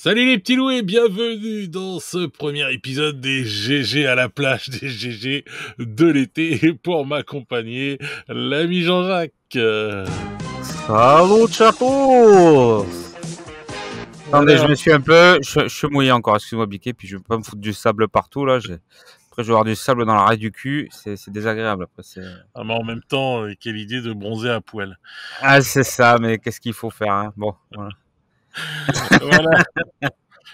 Salut les petits loups et bienvenue dans ce premier épisode des GG à la plage, des GG de l'été. Et pour m'accompagner, l'ami Jean-Jacques. Salut ah, chapeau Attendez, je me suis un peu... Je, suis mouillé encore, excuse-moi Biquet, puis je vais pas me foutre du sable partout là. Après, je vais avoir du sable dans l'arrêt du cul, c'est désagréable. Après, ah, mais en même temps, euh, quelle idée de bronzer un poil. Ah, c'est ça, mais qu'est-ce qu'il faut faire hein Bon, voilà.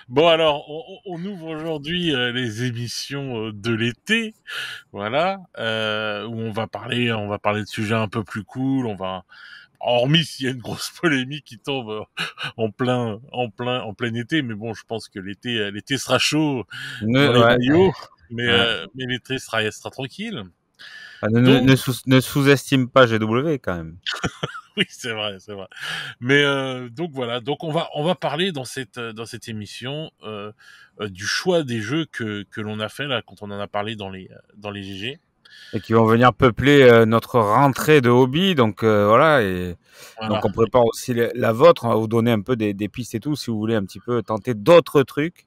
Bon, alors, on, ouvre aujourd'hui euh, les émissions euh, de l'été, voilà, euh, où on va parler, on va parler de sujets un peu plus cool, on va, hormis s'il y a une grosse polémique qui tombe en plein, en plein, en plein été, mais bon, je pense que l'été, l'été sera chaud mais, mais l'été sera, tranquille. Ah, ne, sous-estime pas GW quand même. oui, c'est vrai, c'est vrai. Mais euh, donc voilà, donc on va on va parler dans cette euh, dans cette émission euh, du choix des jeux que que l'on a fait là quand on en a parlé dans les dans les GG. Et qui vont venir peupler notre rentrée de hobby, donc voilà. Et donc on prépare aussi la vôtre. On va vous donner un peu des, pistes et tout, si vous voulez un petit peu tenter d'autres trucs,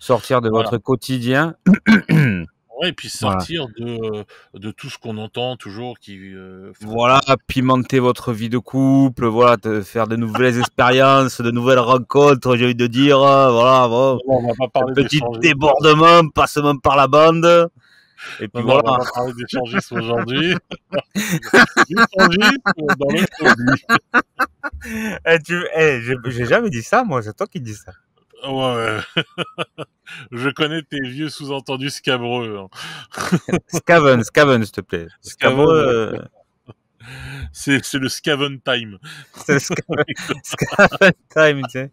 sortir de votre quotidien. et puis sortir de, de, tout ce qu'on entend toujours. qui Voilà, pimenter votre vie de couple, voilà, faire de nouvelles expériences, de nouvelles rencontres, j'ai envie de dire. Hein, voilà, bon, on va pas parler petit débordement, passement par la bande. Et puis voilà. On va parler d'échangisme aujourd'hui. dans le produit. Eh, hey, tu... hey, eh, j'ai jamais dit ça, moi, c'est toi qui dis ça. je connais tes vieux sous-entendus scabreux. Hein. scaven, scaven, s'il te plaît. scaven euh, C'est, le scaven time. C'est le scaven, time, tu sais.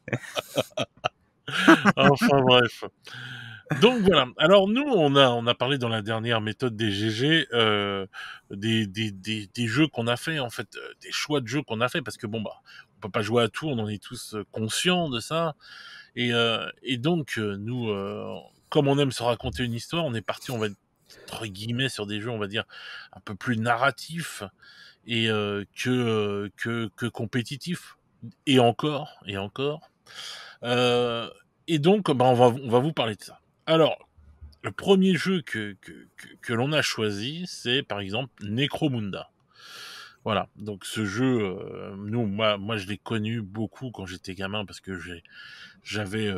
enfin bref. Donc voilà. Alors nous, on a on a parlé dans la dernière méthode des GG euh, des, jeux qu'on a fait en fait, euh, des choix de jeux qu'on a fait parce que bon bah on peut pas jouer à tout, on en est tous conscients de ça. Euh, et, donc, euh, nous, euh, comme on aime se raconter une histoire, on est parti, on va entre guillemets, sur des jeux, on va dire, un peu plus narratifs et que, que, que compétitifs. Et encore, et encore. et donc, bah, on, va, on va vous parler de ça. Alors, le premier jeu que, que, que l'on a choisi, c'est par exemple Necromunda. Voilà, donc ce jeu, euh, nous, moi, je l'ai connu beaucoup quand j'étais gamin parce que euh, j'avais,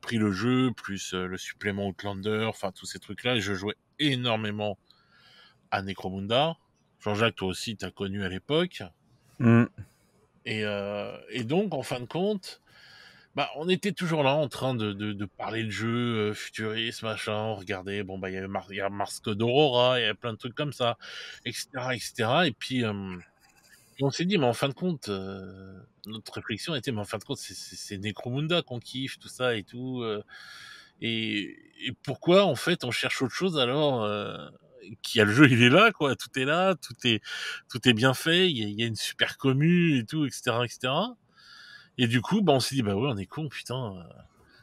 pris le jeu plus euh, le supplément Outlander, enfin tous ces trucs-là, et je jouais énormément à Necromunda. Jean-Jacques, toi aussi, t'as connu à l'époque. Mmh. et, donc, en fin de compte, bah, on était toujours là en train de, parler de jeu, euh, futurisme, machin, regardez, bon, bah, il y avait Mar Mars d'Aurora, il y avait plein de trucs comme ça, etc., etc., et puis, on s'est dit, mais en fin de compte, euh, notre réflexion était, mais en fin de compte, c'est Necromunda qu'on kiffe, tout ça et tout, euh, et, pourquoi, en fait, on cherche autre chose alors euh, qui a le jeu, il est là, quoi. Tout est là, tout est, tout est bien fait. Il y a, une super commu et tout, etc., etc. Et du coup, bah, on s'est dit, bah ouais, on est con, putain. Euh,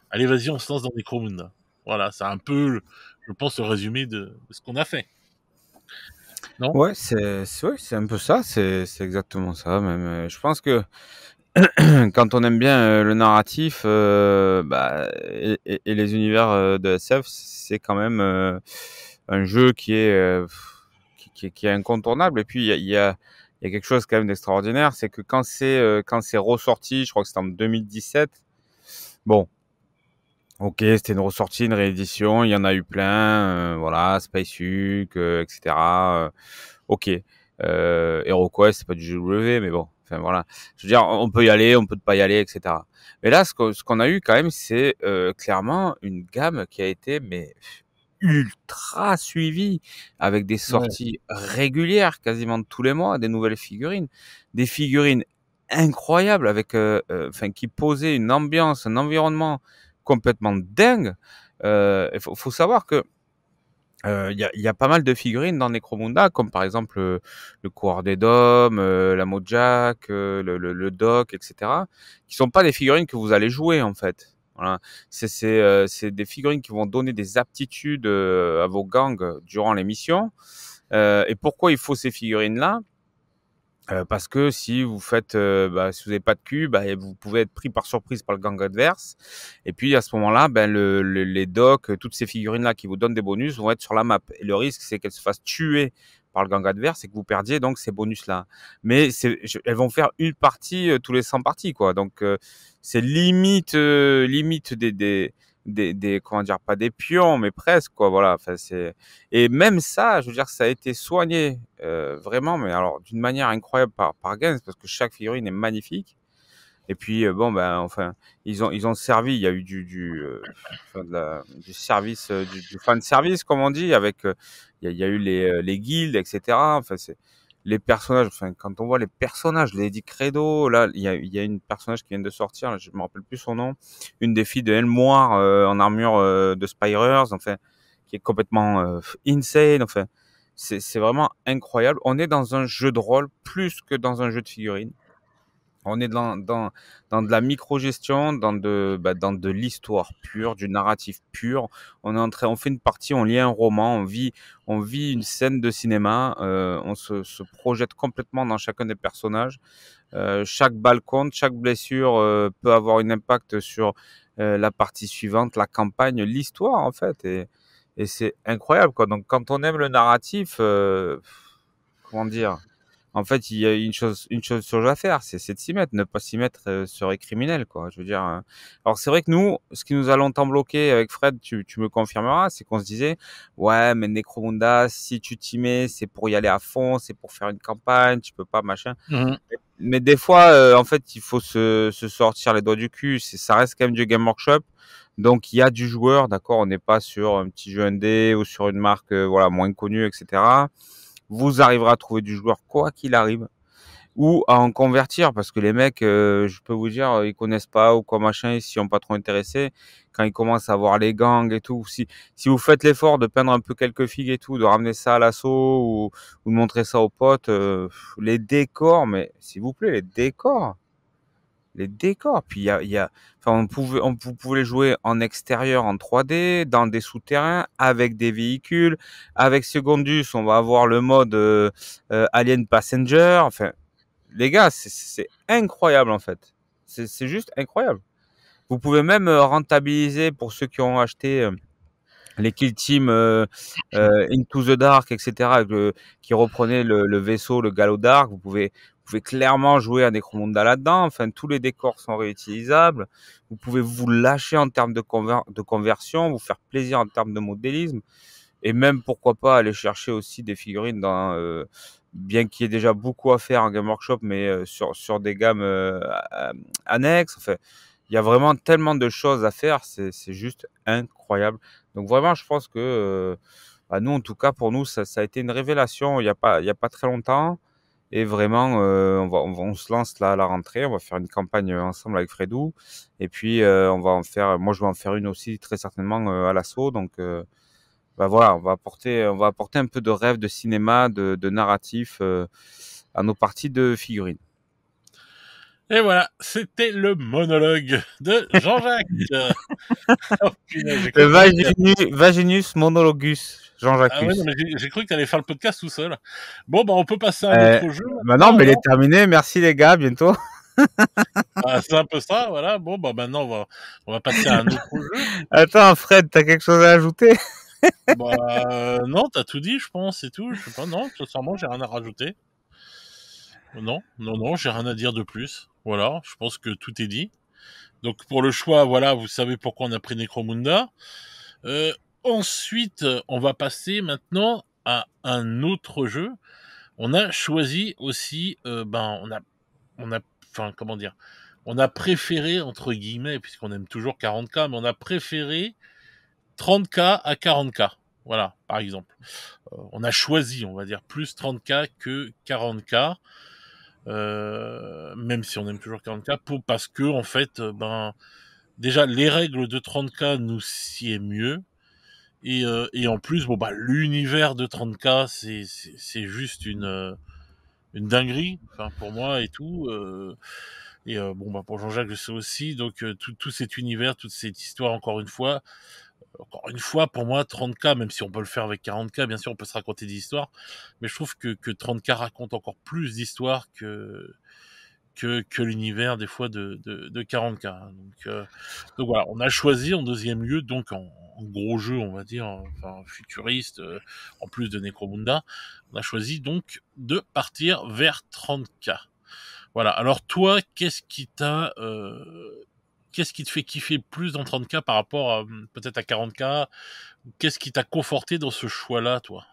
allez, vas-y, on se lance dans Necromunda. Voilà, c'est un peu, je pense, le résumé de, ce qu'on a fait. Non ouais, c'est c'est un peu ça, c'est exactement ça. Même. Euh, je pense que quand on aime bien euh, le narratif bah, et, les univers de SF, c'est quand même un jeu qui est, qui, est incontournable. Et puis, il y a il y a quelque chose quand même d'extraordinaire, c'est que quand c'est euh, quand c'est ressorti, je crois que c'était en 2017. Bon, ok, c'était une ressortie, une réédition, il y en a eu plein, euh, voilà, Space Hulk, euh, etc. ok, euh, HeroQuest, c'est pas du GW, mais bon, enfin voilà. Je veux dire, on peut y aller, on peut pas y aller, etc. Mais là, ce qu'on a eu quand même, c'est clairement une gamme qui a été mais ultra suivi avec des sorties régulières quasiment tous les mois, des nouvelles figurines, des figurines incroyables avec, euh, euh, enfin, qui posaient une ambiance, un environnement complètement dingue. Il euh, faut, savoir que il y, a, pas mal de figurines dans Necromunda, comme par exemple le coureur des Dômes, la Mojack, le, le, Doc, etc., qui sont pas des figurines que vous allez jouer en fait. Voilà. Euh, c'est des figurines qui vont donner des aptitudes euh, à vos gangs durant les Euh, et pourquoi il faut ces figurines-là euh, parce que si vous faites, bah, si vous n'avez pas de cul, bah, vous pouvez être pris par surprise par le gang adverse. Et puis à ce moment-là, ben, les docs, toutes ces figurines-là qui vous donnent des bonus vont être sur la map. Et le risque, c'est qu'elles se fassent tuer par le gang adverse c'est que vous perdiez donc ces bonus-là. Mais c'est elles vont faire une partie euh, tous les 100 parties, quoi. Donc, euh, c'est limite, euh, limite des, des, des, comment dire, pas des pions, mais presque, quoi. Voilà. Enfin, c'est, et même ça, je veux dire, ça a été soigné, vraiment, mais alors, d'une manière incroyable par, par Gens, parce que chaque figurine est magnifique. Et puis, euh, bon, ben, enfin, ils ont, ils ont servi. Il y a eu du, du, euh, de du service, euh, du, fan service, comme on dit, avec, il, y a, eu les, les guildes, etc. Enfin, c'est les personnages. Enfin, quand on voit les personnages, Lady Credo, là, il y a, y a une personnage qui vient de sortir, je me rappelle plus son nom, une des filles de Elmoir en armure de Spyrers enfin, qui est complètement insane, enfin. C'est vraiment incroyable. On est dans un jeu de rôle plus que dans un jeu de figurines on est dans, de la micro-gestion, bah, dans de, l'histoire pure, du narratif pur. On, est en on fait une partie, on lit un roman, on vit, on vit une scène de cinéma, euh, on se, projette complètement dans chacun des personnages. Euh, chaque balle chaque blessure euh, peut avoir un impact sur la partie suivante, la campagne, l'histoire en fait. Et, et c'est incroyable. Quoi. Donc quand on aime le narratif, comment dire en fait, il y a une chose, une chose sur à faire, c'est de s'y mettre. Ne pas s'y mettre euh, serait criminel, quoi. Je veux dire. Hein. Alors c'est vrai que nous, ce qui nous a longtemps bloqué avec Fred, tu, me confirmeras, c'est qu'on se disait, ouais, mais Necromunda, si tu t'y mets, c'est pour y aller à fond, c'est pour faire une campagne, tu peux pas machin. Mhm. Mais, des fois, euh, en fait, il faut se, sortir les doigts du cul. Ça reste quand même du game workshop. Donc il y a du joueur, d'accord. On n'est pas sur un petit jeu indé ou sur une marque, euh, voilà, moins connue, etc vous arriverez à trouver du joueur quoi qu'il arrive ou à en convertir parce que les mecs, euh, je peux vous dire, ils connaissent pas ou quoi machin, ils s'y ont pas trop intéressé. Quand ils commencent à voir les gangs et tout, si, si vous faites l'effort de peindre un peu quelques figues et tout, de ramener ça à l'assaut ou, de montrer ça aux potes, euh, les décors, mais s'il vous plaît, les décors, les décors. Puis il y a, enfin, on pouvait, vous pouvez jouer en extérieur, en 3D, dans des souterrains, avec des véhicules. Avec Secondus, on va avoir le mode euh, euh, Alien Passenger. Enfin, les gars, c'est incroyable en fait. C'est juste incroyable. Vous pouvez même euh, rentabiliser pour ceux qui ont acheté. les Kill Team Into the Dark, etc., qui reprenaient le, vaisseau, le Galo dark. Vous pouvez vous pouvez clairement jouer à Necromunda là-dedans. Enfin, tous les décors sont réutilisables. Vous pouvez vous lâcher en termes de, de conversion, vous faire plaisir en termes de modélisme. Et même, pourquoi pas, aller chercher aussi des figurines dans... Euh, bien qu'il y ait déjà beaucoup à faire en Game Workshop, mais euh, sur, sur des gammes euh, annexes. Enfin, il y a vraiment tellement de choses à faire, c'est juste incroyable. Donc vraiment, je pense que, à bah, nous, en tout cas, pour nous, ça, a été une révélation il n'y a, pas, il a pas très longtemps. Et vraiment, euh, on, va, se lance là à la rentrée. On va faire une campagne euh, ensemble avec Fredou. Et puis, euh, on va en faire. Moi, je vais en faire une aussi très certainement à l'assaut. Donc, bah voilà, on va apporter, on va apporter un peu de rêve, de cinéma, de narratif à nos parties de figurines. Et voilà, c'était le monologue de Jean-Jacques. Oh, euh, Vaginus monologus, Jean-Jacques. Ah j'ai cru que tu allais faire le podcast tout seul. Bon, bah, on peut passer à un euh, autre jeu. Maintenant, bah mais il est terminé. Merci les gars, bientôt. Ah, c'est un peu ça, voilà. Bon, bah maintenant, on va, passer à un autre jeu. Attends, Fred, tu as quelque chose à ajouter Bah tu euh, non, tout dit, je pense, et tout. Je sais pas, non, j'ai rien à rajouter. Non, non, non, j'ai rien à dire de plus. Voilà, je pense que tout est dit. Donc pour le choix, voilà, vous savez pourquoi on a pris Necromunda. Euh, ensuite, on va passer maintenant à un autre jeu. On a choisi aussi, euh, ben, on a, on a, enfin, comment dire, on a préféré, entre guillemets, puisqu'on aime toujours 40K, mais on a préféré 30K à 40K. Voilà, par exemple. Euh, on a choisi, on va dire, plus 30K que 40K. Euh, même si on aime toujours 40K, pour, parce que en fait, euh, ben, déjà les règles de 30K nous sied mieux. Et, euh, et, en plus, bon bah l'univers de 30K, c'est, c'est, juste une, une dinguerie, enfin pour moi et tout. et bon bah pour Jean-Jacques, je sais aussi. Donc tout, tout cet univers, toute cette histoire, encore une fois, encore une fois, pour moi, 30K, même si on peut le faire avec 40K, bien sûr, on peut se raconter des histoires, mais je trouve que, 30K raconte encore plus d'histoires que, que, l'univers, des fois, de, de, 40K. Euh, donc, voilà, on a choisi en deuxième lieu, donc en, gros jeu, on va dire, enfin, futuriste, euh, en plus de Necromunda, on a choisi donc de partir vers 30K. Voilà, alors toi, qu'est-ce qui t'a euh, qu'est-ce qui te fait kiffer plus dans 30K par rapport hum, peut-être à 40K Qu'est-ce qui t'a conforté dans ce choix-là, toi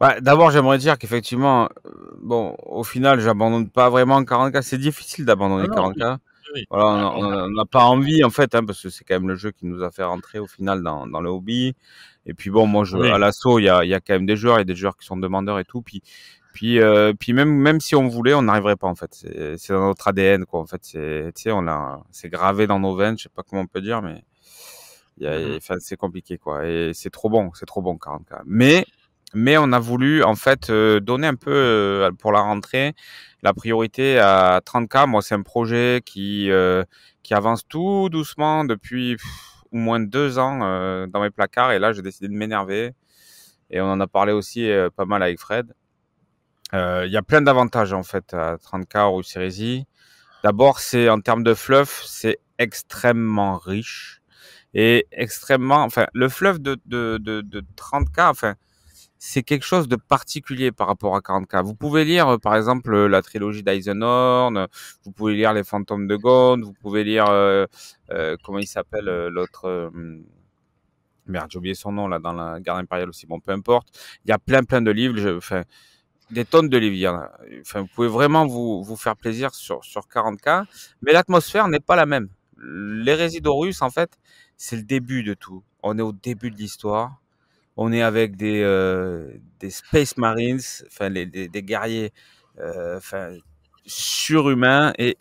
bah, D'abord, j'aimerais dire qu'effectivement, euh, bon, au final, j'abandonne pas vraiment 40K. C'est difficile d'abandonner 40K. Ah on n'a ah, pas envie en fait, hein, parce que c'est quand même le jeu qui nous a fait rentrer au final dans, le hobby. Et puis bon, moi, je, à l'assaut, il y a, quand même des joueurs, il y a des joueurs qui sont demandeurs et tout. Puis, puis, euh, puis même, même si on voulait, on n'arriverait pas en fait. C'est dans notre ADN quoi. En fait, c'est, on a, c'est gravé dans nos veines. Je sais pas comment on peut dire, mais mm-hmm. c'est compliqué quoi. Et c'est trop bon, c'est trop bon 40K. Mais mais on a voulu en fait euh, donner un peu euh, pour la rentrée la priorité à 30K. Moi, c'est un projet qui, euh, qui avance tout doucement depuis au moins deux ans dans mes placards. Et là, j'ai décidé de m'énerver. Et on en a parlé aussi pas mal avec Fred. Il y a plein d'avantages en fait à 30K ou Cerisy. D'abord, c'est en termes de fluff, c'est extrêmement riche et extrêmement. Enfin, le fluff de, de, de, de 30K, enfin, c'est quelque chose de particulier par rapport à 40K. Vous pouvez lire, euh, par exemple, euh, la trilogie d'Eisenhorn, vous pouvez lire Les Fantômes de Gond, vous pouvez lire, euh, euh comment il s'appelle l'autre Merde, j'ai oublié son nom, là, dans la Garde impériale aussi. Bon, peu importe. Il y a plein, plein de livres. enfin, des tonnes de livres. Enfin, vous pouvez vraiment vous, faire plaisir sur, sur 40K. Mais l'atmosphère n'est pas la même. L'hérésie russes, en fait, c'est le début de tout. On est au début de l'histoire on est avec des, euh, des Space Marines, enfin des, guerriers euh, enfin, surhumains, et,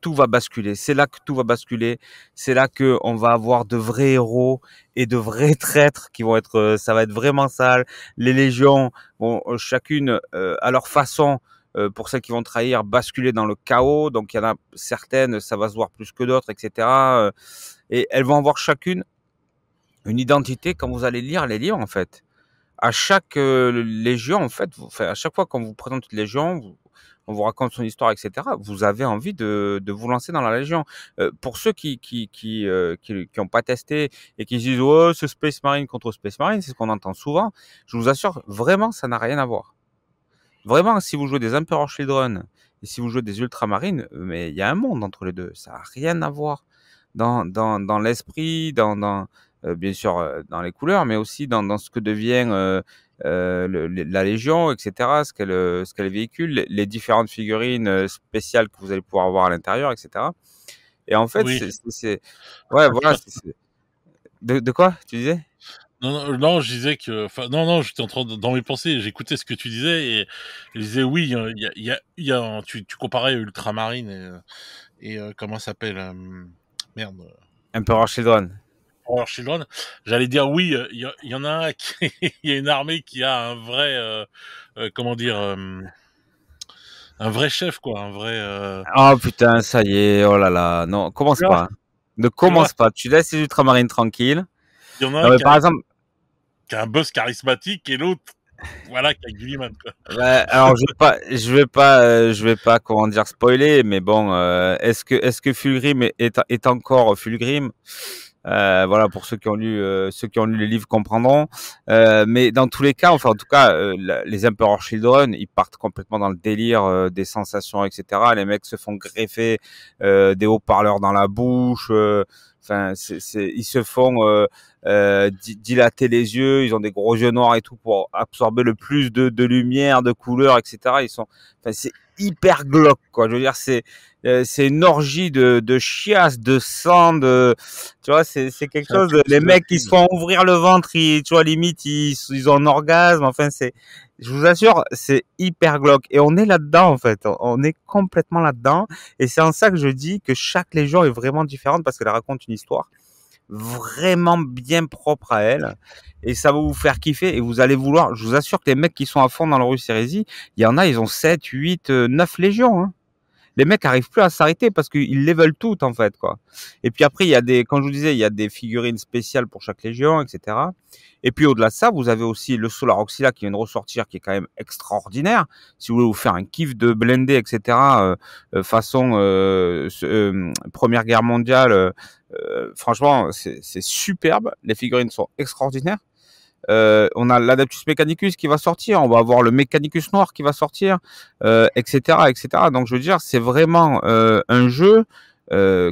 tout va basculer. C'est là que tout va basculer. C'est là que on va avoir de vrais héros et de vrais traîtres qui vont être. Euh, ça va être vraiment sale. Les légions vont chacune à leur façon. pour celles qui vont trahir, basculer dans le chaos. Donc il y en a certaines, ça va se voir plus que d'autres, etc. Et elles vont avoir chacune une identité quand vous allez lire les livres, en fait. À chaque euh, légion, en fait, vous, à chaque fois qu'on vous présente une légion, on vous raconte son histoire, etc., vous avez envie de, vous lancer dans la légion. Euh, pour ceux qui qui n'ont euh, pas testé et qui se disent oh ce Space Marine contre Space Marine, c'est ce qu'on entend souvent. Je vous assure, vraiment, ça n'a rien à voir. Vraiment, si vous jouez des Emperor Children et si vous jouez des Ultramarines, mais il y a un monde entre les deux. Ça n'a rien à voir dans dans dans l'esprit, dans dans euh, bien sûr euh, dans les couleurs, mais aussi dans, dans ce que devient euh, la Légion, etc., ce qu'elle qu'elle véhicule, les différentes figurines spéciales que vous allez pouvoir voir à l'intérieur, etc. Et en fait, c'est... Ouais, voilà. De, quoi tu disais non, je disais que, enfin, non, non, j'étais en train de, dans mes pensées, j'écoutais ce que tu disais et, je disais oui, il y a, tu, comparais Ultramarine et, et comment ça s'appelle euh, Merde. Emperor Children. J'allais dire oui, euh, il y, en a un qui, il y a une armée qui a un vrai, euh, euh, comment dire, un vrai chef quoi, un vrai. Oh putain, ça y est, oh là là, non, commence pas, hein. ne commence pas, tu laisses les ultramarines tranquilles. Il y en a un qui par a, un boss charismatique et l'autre. Voilà, qui a Quoi. alors je vais pas, je vais pas, je vais pas comment dire spoiler, mais bon, est-ce que est-ce que Fulgrim est, est encore Fulgrim euh, voilà, pour ceux qui ont lu, euh, ceux qui ont lu les livres comprendront. Euh, mais dans tous les cas, enfin en tout cas, les Emperor Children, ils partent complètement dans le délire des sensations, etc. Les mecs se font greffer des haut-parleurs dans la bouche. Enfin, c'est, ils se font dilater les yeux. Ils ont des gros yeux noirs et tout pour absorber le plus de, lumière, de couleurs, etc. Ils sont, enfin, c'est hyper glauque, quoi. Je veux dire, c'est euh, c'est une orgie de, de chiasse, de sang, de tu vois, c'est quelque chose. les mecs qui se font ouvrir le ventre, ils, tu vois, limite ils ils ont un orgasme. Enfin, c'est je vous assure, c'est hyper glauque. Et on est là-dedans, en fait. On est complètement là-dedans. Et c'est en ça que je dis que chaque légion est vraiment différente parce qu'elle raconte une histoire vraiment bien propre à elle. Et ça va vous faire kiffer et vous allez vouloir. Je vous assure que les mecs qui sont à fond dans le rue sérésie il y en a, ils ont 7, 8, 9 légions. Hein les mecs arrivent plus à s'arrêter parce qu'ils les veulent toutes en fait quoi. Et puis après il y a des, quand je vous disais, il y a des figurines spéciales pour chaque légion, etc. Et puis au-delà de ça, vous avez aussi le Solar Oxyla qui vient de ressortir, qui est quand même extraordinaire. Si vous voulez vous faire un kiff de blender, etc. Euh, euh, façon euh, Première Guerre mondiale, franchement c'est superbe. Les figurines sont extraordinaires. Euh, on a l'Adaptus Mechanicus qui va sortir, on va avoir le Mechanicus Noir qui va sortir, etc., euh, etc. Donc je veux dire, c'est vraiment euh, un jeu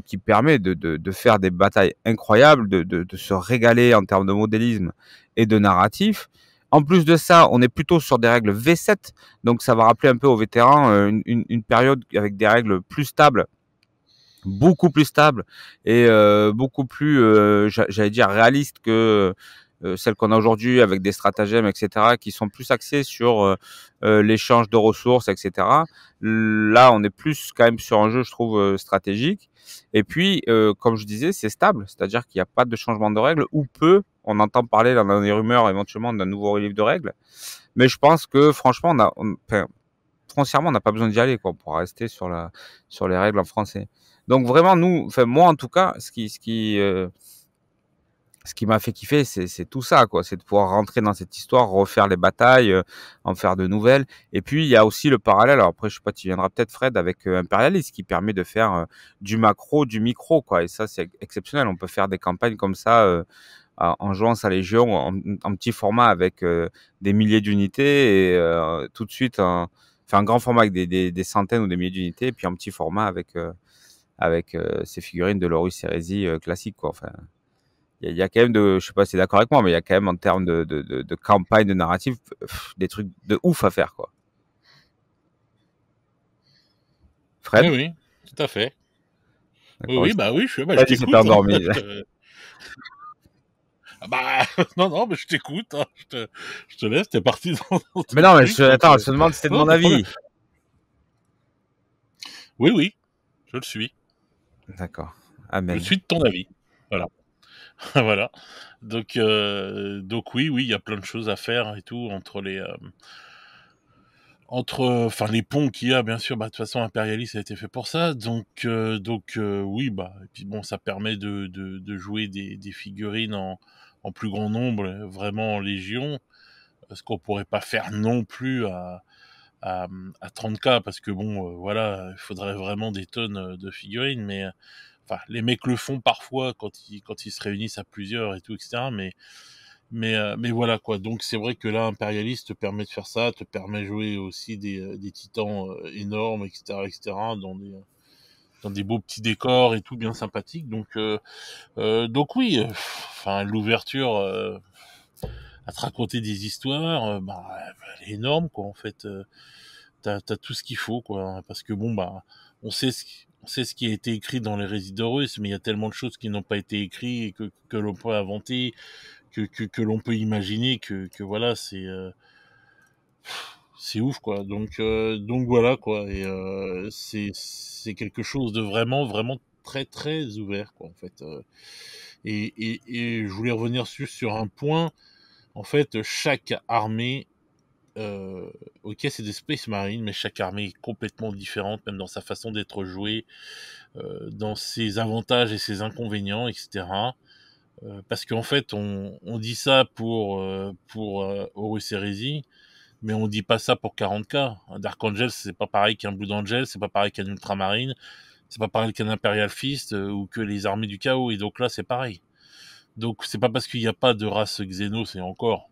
qui permet de, faire des batailles incroyables, de, se régaler en termes de modélisme et de narratif. En plus de ça, on est plutôt sur des règles V7, donc ça va rappeler un peu aux vétérans une, période avec des règles plus stables beaucoup plus stables, et beaucoup plus, j'allais dire, réaliste que euh, celles qu'on a aujourd'hui avec des stratagèmes, etc., qui sont plus axées sur euh, euh, l'échange de ressources, etc. Là, on est plus quand même sur un jeu, je trouve, stratégique. Et puis, comme je disais, c'est stable, c'est-à-dire qu'il n'y a pas de changement de règles ou peu. On entend parler dans les rumeurs éventuellement d'un nouveau livre de règles. Mais je pense que franchement, on a, foncièrement, on n'a pas besoin d'y aller quoi, pour rester sur, la, sur les règles en français. Donc vraiment, nous, enfin moi en tout cas, ce qui, ce qui, ce qui m'a fait kiffer, c'est tout ça, quoi. C'est de pouvoir rentrer dans cette histoire, refaire les batailles, euh, en faire de nouvelles. Et puis, il y a aussi le parallèle. Alors après, je sais pas, tu viendras peut-être, Fred, avec euh, qui permet de faire euh, du macro, du micro, quoi. Et ça, c'est exceptionnel. On peut faire des campagnes comme ça euh, en jouant sa légion en, petit format avec des milliers d'unités et tout de suite, en un grand format avec des, des, centaines ou des milliers d'unités, et puis un petit format avec avec ces figurines de Lorus Hérésie classique, quoi. Enfin il y, a quand même de, je sais pas si d'accord avec moi, mais il y a quand même en termes de, de, de, campagne, de narrative, des trucs de ouf à faire, quoi. Fred Oui, oui, tout à fait. Oui, bah oui, je suis bah, je t'écoute. endormi. Hein, ah bah, non, non, mais je t'écoute. Hein, je, te... laisse, t'es parti dans. mais non, mais attends, euh, je te demande si c'était de mon avis. Oui, oui, je le suis. D'accord. Amen. Je suis de ton avis. Voilà. voilà. Donc, euh, donc oui, oui, il y a plein de choses à faire et tout entre les. Euh, entre, euh, enfin, les ponts qu'il y a, bien sûr, bah, de toute façon, Imperialis a été fait pour ça, donc, donc, oui, bah, puis bon, ça permet de, jouer des, figurines en, en, plus grand nombre, vraiment en légion, ce qu'on pourrait pas faire non plus à, à, à 30K, parce que bon, voilà, il faudrait vraiment des tonnes de figurines, mais, les mecs le font parfois quand ils, quand ils se réunissent à plusieurs et tout, etc. Mais, mais, euh, mais voilà quoi. Donc c'est vrai que là, impérialiste te permet de faire ça, te permet de jouer aussi des, euh, titans euh, énormes, etc., etc. Dans des dans des beaux petits décors et tout bien sympathique. Donc donc oui, enfin l'ouverture à te raconter des histoires, bah, elle est énorme quoi en fait. tu as tout ce qu'il faut quoi, hein, parce que bon bah on sait ce c'est ce qui a été écrit dans les Résidorus, mais il y a tellement de choses qui n'ont pas été écrites et que, que l'on peut inventer, que, que, l'on peut imaginer, que, que voilà, c'est euh, c'est ouf quoi. Donc euh, donc voilà quoi, et euh, c'est quelque chose de vraiment vraiment très très ouvert quoi en fait. Et, et, et je voulais revenir sur, sur un point. En fait, chaque armée euh, ok, c'est des Space Marines, mais chaque armée est complètement différente, même dans sa façon d'être jouée, euh, dans ses avantages et ses inconvénients, etc. Euh, parce qu'en fait, on, dit ça pour, pour Horus Heresy, mais on dit pas ça pour 40K. Un Dark Angel, c'est pas pareil qu'un Blood Angel, c'est pas pareil qu'un Ultramarine, c'est pas pareil qu'un Imperial Fist ou que les armées du chaos, et donc là, c'est pareil. Donc c'est pas parce qu'il n'y a pas de race Xenos et encore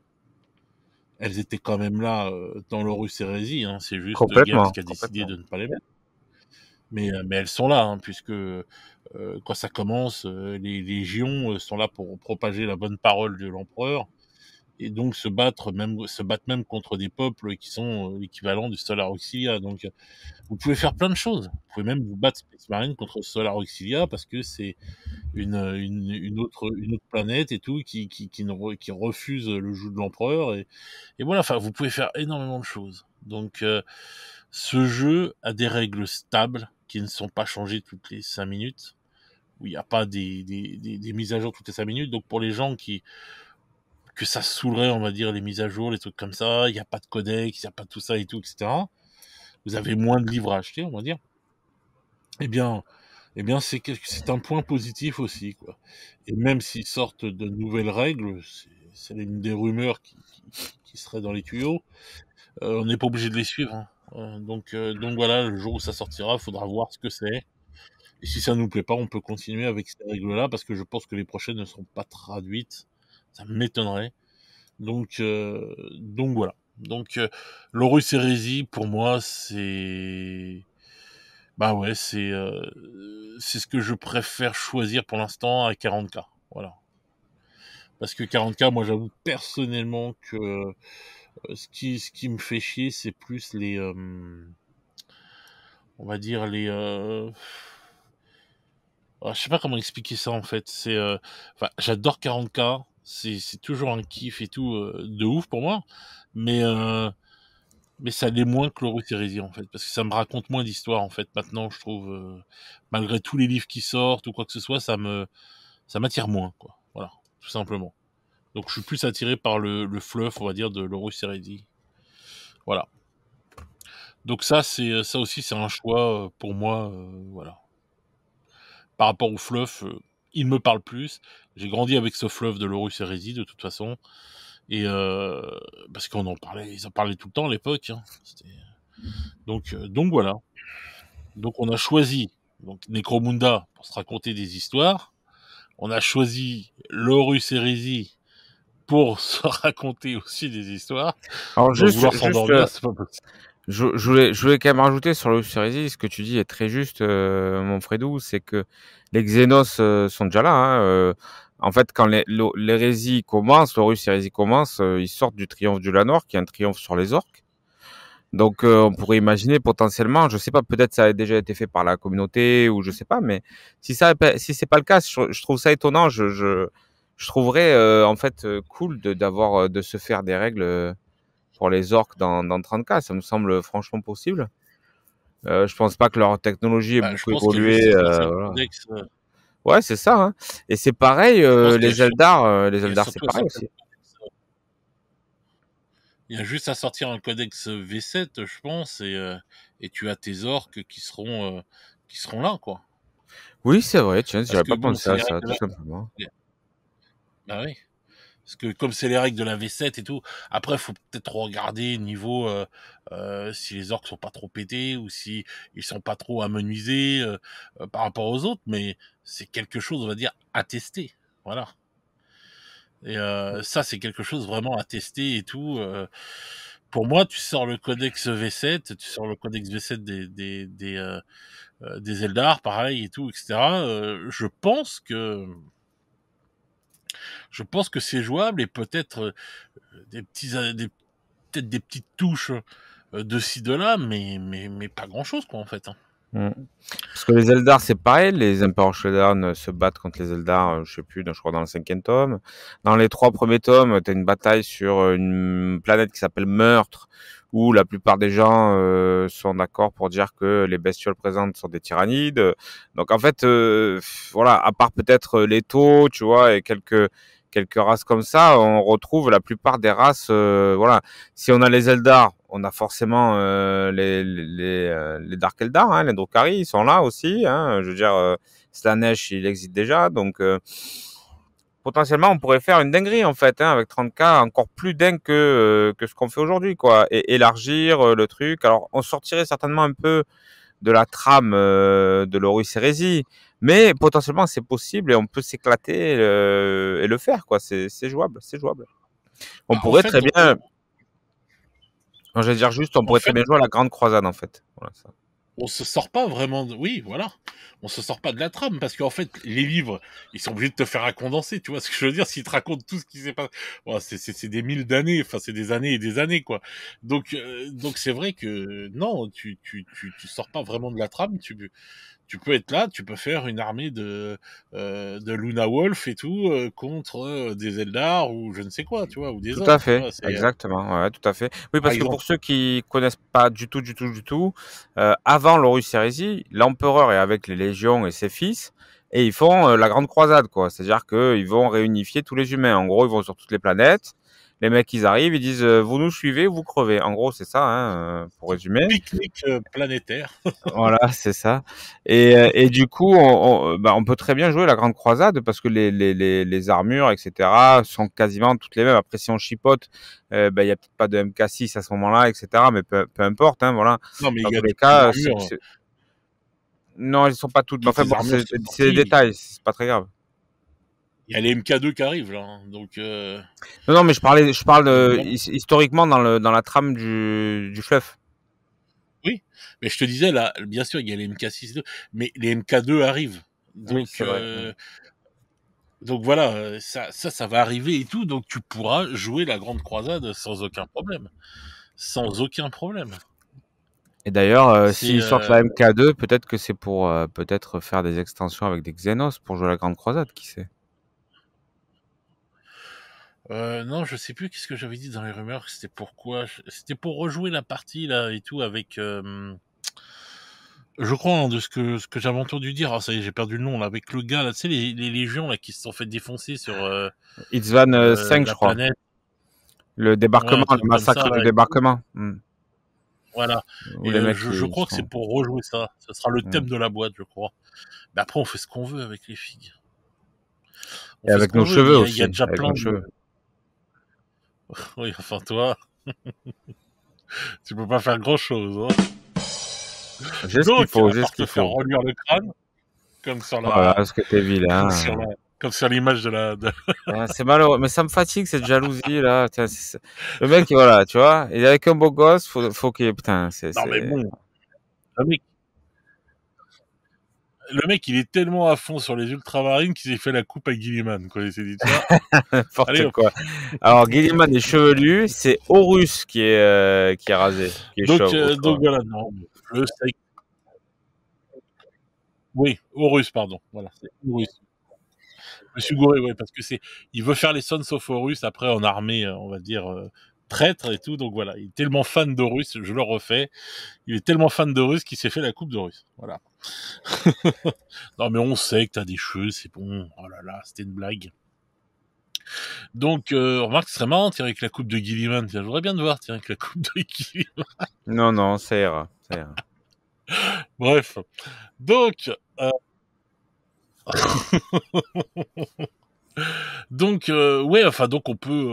elles étaient quand même là euh, dans le Hérésie. Hein, c'est juste Games qui a décidé de ne pas les mettre. Mais, euh, mais elles sont là, hein, puisque euh, quand ça commence, les légions sont là pour propager la bonne parole de l'empereur et donc se battre même se battre même contre des peuples qui sont euh, l'équivalent du Solar Auxilia. Donc euh, vous pouvez faire plein de choses. Vous pouvez même vous battre Space Marine contre Solar Auxilia parce que c'est une, une, autre une autre planète et tout qui qui, qui, qui refuse le joug de l'empereur et, et voilà. Enfin vous pouvez faire énormément de choses. Donc euh, ce jeu a des règles stables qui ne sont pas changées toutes les 5 minutes. Où il n'y a pas des, des, des, mises à jour toutes les 5 minutes. Donc pour les gens qui que ça saoulerait, on va dire, les mises à jour, les trucs comme ça, il n'y a pas de codec, il n'y a pas tout ça et tout, etc. Vous avez moins de livres à acheter, on va dire. Eh bien, eh bien c'est, c'est un point positif aussi. Quoi. Et même s'ils sortent de nouvelles règles, c'est, c'est une des rumeurs qui, qui, serait dans les tuyaux, euh, on n'est pas obligé de les suivre. Hein. Euh, donc, euh, donc voilà, le jour où ça sortira, il faudra voir ce que c'est. Et si ça ne nous plaît pas, on peut continuer avec ces règles-là, parce que je pense que les prochaines ne seront pas traduites ça m'étonnerait. Donc, euh, donc voilà. Donc, euh, Lorus Hérésie, pour moi, c'est. Bah ouais, c'est euh, c'est ce que je préfère choisir pour l'instant à 40K. Voilà. Parce que 40K, moi, j'avoue personnellement que euh, ce, qui, ce qui me fait chier, c'est plus les. on va dire les. Ah, je sais pas comment expliquer ça en fait. C'est, j'adore 40K, c'est toujours un kiff et tout euh, de ouf pour moi. Mais, euh, mais ça l'est moins que Laurie en fait, parce que ça me raconte moins d'histoires, en fait. Maintenant, je trouve, euh, malgré tous les livres qui sortent ou quoi que ce soit, ça me ça m'attire moins, quoi. Voilà, tout simplement. Donc, je suis plus attiré par le, le fluff, on va dire, de Laurie Thérésie. Voilà. Donc ça, c'est ça aussi, c'est un choix pour moi, voilà. Par rapport au fluff, il me parle plus. J'ai grandi avec ce fleuve de Lorus Hérésie, de toute façon. Et euh, parce qu'on en parlait, ils en parlaient tout le temps à l'époque. Hein. Donc, euh, donc voilà. Donc on a choisi donc Necromunda pour se raconter des histoires. On a choisi Lorus Hérésie pour se raconter aussi des histoires. Je, je, voulais, je, voulais, quand même rajouter sur le Cerési, ce que tu dis est très juste, euh, mon Fredou, c'est que les Xenos euh, sont déjà là. Hein, euh. en fait, quand l'hérésie commence, le Russe Hérésie commence, euh, ils sortent du triomphe du Lanor, qui est un triomphe sur les orques. Donc, on pourrait imaginer potentiellement, je sais pas, peut-être ça a déjà été fait par la communauté ou je sais pas, mais si ça, si c'est pas le cas, je, trouve ça étonnant. Je, je, trouverais en fait cool d'avoir de, de, se faire des règles pour les orques dans, dans 30K. Ça me semble franchement possible. Euh, je pense pas que leur technologie ait bah, beaucoup évolué. Euh, euh. Ouais, c'est ça. Hein. Et c'est pareil, les Eldar, les Eldar, c'est pareil aussi. Il y a juste à sortir un codex V7, je pense, et, tu as tes orques qui seront, qui seront là, quoi. Oui, c'est vrai, tiens, j'avais pas pensé à ça, tout simplement. Bah oui. Parce que comme c'est les règles de la V7 et tout, après faut peut-être regarder niveau euh, euh, si les orques sont pas trop pétés ou si ils sont pas trop amenuisés euh, par rapport aux autres, mais c'est quelque chose, on va dire, à tester. Voilà. Et ça, c'est quelque chose vraiment à tester et tout. pour moi, tu sors le codex V7, tu sors le codex V7 des des, des, des Eldar, pareil et tout, etc. je pense que je pense que c'est jouable et peut-être euh, des petits, euh, être des petites touches euh, de ci de là, mais mais mais pas grand chose quoi en fait. Hein. Mm. Parce que les Eldar, c'est pareil. Les Emperor se battent contre les Eldar, je sais plus, je crois dans le cinquième tome. Dans les trois premiers tomes, tu as une bataille sur une planète qui s'appelle Meurtre, où la plupart des gens euh, sont d'accord pour dire que les bestioles présentes sont des tyrannides. Donc en fait, euh, voilà, à part peut-être euh, les taux, tu vois, et quelques quelques races comme ça, on retrouve la plupart des races. voilà, si on a les Eldar, on a forcément les les, les Dark Eldar, hein, les Drukhari, ils sont là aussi. Hein. je veux dire, neige, il existe déjà, donc potentiellement, on pourrait faire une dinguerie en fait, hein, avec 30K, encore plus dingue que, euh, que ce qu'on fait aujourd'hui, quoi. Et élargir euh, le truc. Alors, on sortirait certainement un peu de la trame euh, de Loris Hérésie, mais potentiellement, c'est possible et on peut s'éclater et le faire, quoi. C'est jouable, c'est jouable. On bah, pourrait très bien. je vais dire juste, on pourrait très bien jouer à la grande croisade, en fait. Voilà, ça on se sort pas vraiment de... oui voilà on se sort pas de la trame parce qu'en fait les livres ils sont obligés de te faire un condensé tu vois ce que je veux dire s'ils te racontent tout ce qui s'est passé c'est des mille d'années enfin c'est des années et des années quoi donc euh, donc c'est vrai que non tu, tu tu tu sors pas vraiment de la trame tu tu peux être là, tu peux faire une armée de euh, de Luna Wolf et tout euh, contre euh, des Eldar ou je ne sais quoi, tu vois, ou des Tout à fait, exactement, ouais, tout à fait. Oui, parce que pour ceux qui connaissent pas du tout, du tout, du tout, euh, avant l'Horus Hérésie, l'empereur est avec les légions et ses fils et ils font la grande croisade, quoi. C'est-à-dire qu'ils vont réunifier tous les humains. En gros, ils vont sur toutes les planètes les mecs, ils arrivent, ils disent euh, Vous nous suivez vous crevez. En gros, c'est ça, hein, euh, pour résumer. Pique-nique euh, planétaire. voilà, c'est ça. Et, du coup, bah, on, peut très bien jouer la grande croisade parce que les, armures, etc., sont quasiment toutes les mêmes. Après, si on chipote, bah, il y n'y a peut-être pas de MK6 à ce moment-là, etc., mais peu, importe. Hein, voilà. Non, mais il y a des cas. Non, elles ne sont pas toutes. enfin, c'est des détails, c'est pas très grave il y a les MK2 qui arrivent là. Hein, donc, euh, Non, non, mais je, parlais, je parle de, historiquement dans, le, dans la trame du, fleuve. Oui, mais je te disais là, bien sûr, il y a les MK6, mais les MK2 arrivent. Donc, euh, donc voilà, ça, ça, va arriver et tout. Donc tu pourras jouer la grande croisade sans aucun problème. Sans aucun problème. Et d'ailleurs, euh, si s'ils sortent la MK2, peut-être que c'est pour peut-être faire des extensions avec des Xenos pour jouer la grande croisade, qui sait euh, non, je sais plus qu'est-ce que j'avais dit dans les rumeurs. C'était pourquoi C'était pour rejouer la partie là et tout avec. Euh, je crois hein, de ce que ce que j'avais entendu dire. Ah, ça y j'ai perdu le nom là avec le gars là. Tu sais les, légions là qui se sont fait défoncer sur. 5 euh, je crois. Le débarquement, le massacre, du débarquement. Hmm. Voilà. je, crois que c'est pour rejouer ça. Ce sera le thème hmm. de la boîte, je crois. Mais après, on fait ce qu'on veut avec les figues. et avec nos cheveux aussi. Il y a déjà plein de... Cheveux. Oui, enfin toi, tu peux pas faire grand chose. Hein. J'ai ce qu'il faut, j'ai ce qu'il faut. Faire reluire le crâne, comme sur la. Voilà, ce que t'es vilain. Comme sur l'image de la. Ah, c'est malheureux, mais ça me fatigue cette jalousie là. le mec, voilà, tu vois, il est avec un beau gosse, faut, faut qu'il. Putain, c'est. Non mais bon, ah, le mec, il est tellement à fond sur les ultramarines qu'il s'est fait la coupe à Guilliman, Quoi. Il s'est dit, Alors, Guilliman est chevelu, c'est Horus qui est, euh, qui est rasé. Qui donc, euh, voilà, non, Oui, Horus, pardon. Voilà, c'est Horus. Je suis gouré, oui, parce que c'est, il veut faire les Sons sauf Horus après en armée, euh, on va dire, traître et tout. Donc voilà, il est tellement fan d'Horus, je le refais. Il est tellement fan d'Horus qu'il s'est fait la coupe d'Horus. Voilà. non, mais on sait que t'as des cheveux, c'est bon. Oh là là, c'était une blague. Donc, euh, remarque, C'est très marrant, avec la coupe de Gilliman. J'aimerais bien te voir, tirer avec la coupe de Gilliman. Non, non, c'est ira. Bref. Donc. Euh, donc, euh, ouais, enfin, donc on peut.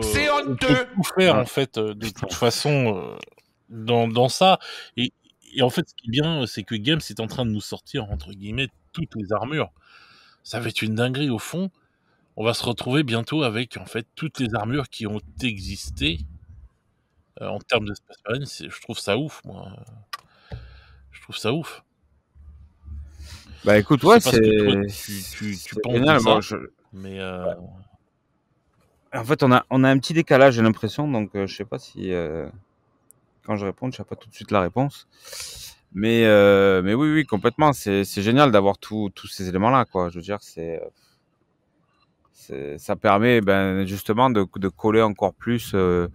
faire, en fait, de toute façon, dans, dans ça. Et, et en fait, ce qui est bien, c'est que Games est en train de nous sortir, entre guillemets, toutes les armures. Ça va être une dinguerie au fond. On va se retrouver bientôt avec, en fait, toutes les armures qui ont existé euh, en termes de Space Je trouve ça ouf, moi. Je trouve ça ouf. Bah écoute, ouais, c'est. Tu, génial, mais. Euh, en fait, on a, on a un petit décalage, j'ai l'impression, donc euh, je sais pas si quand je réponds, je n'ai pas tout de suite la réponse. Mais, euh, mais oui, oui, complètement. C'est génial d'avoir tous ces éléments-là. quoi. Je veux dire, c'est ça permet ben, justement de, de, coller encore plus euh,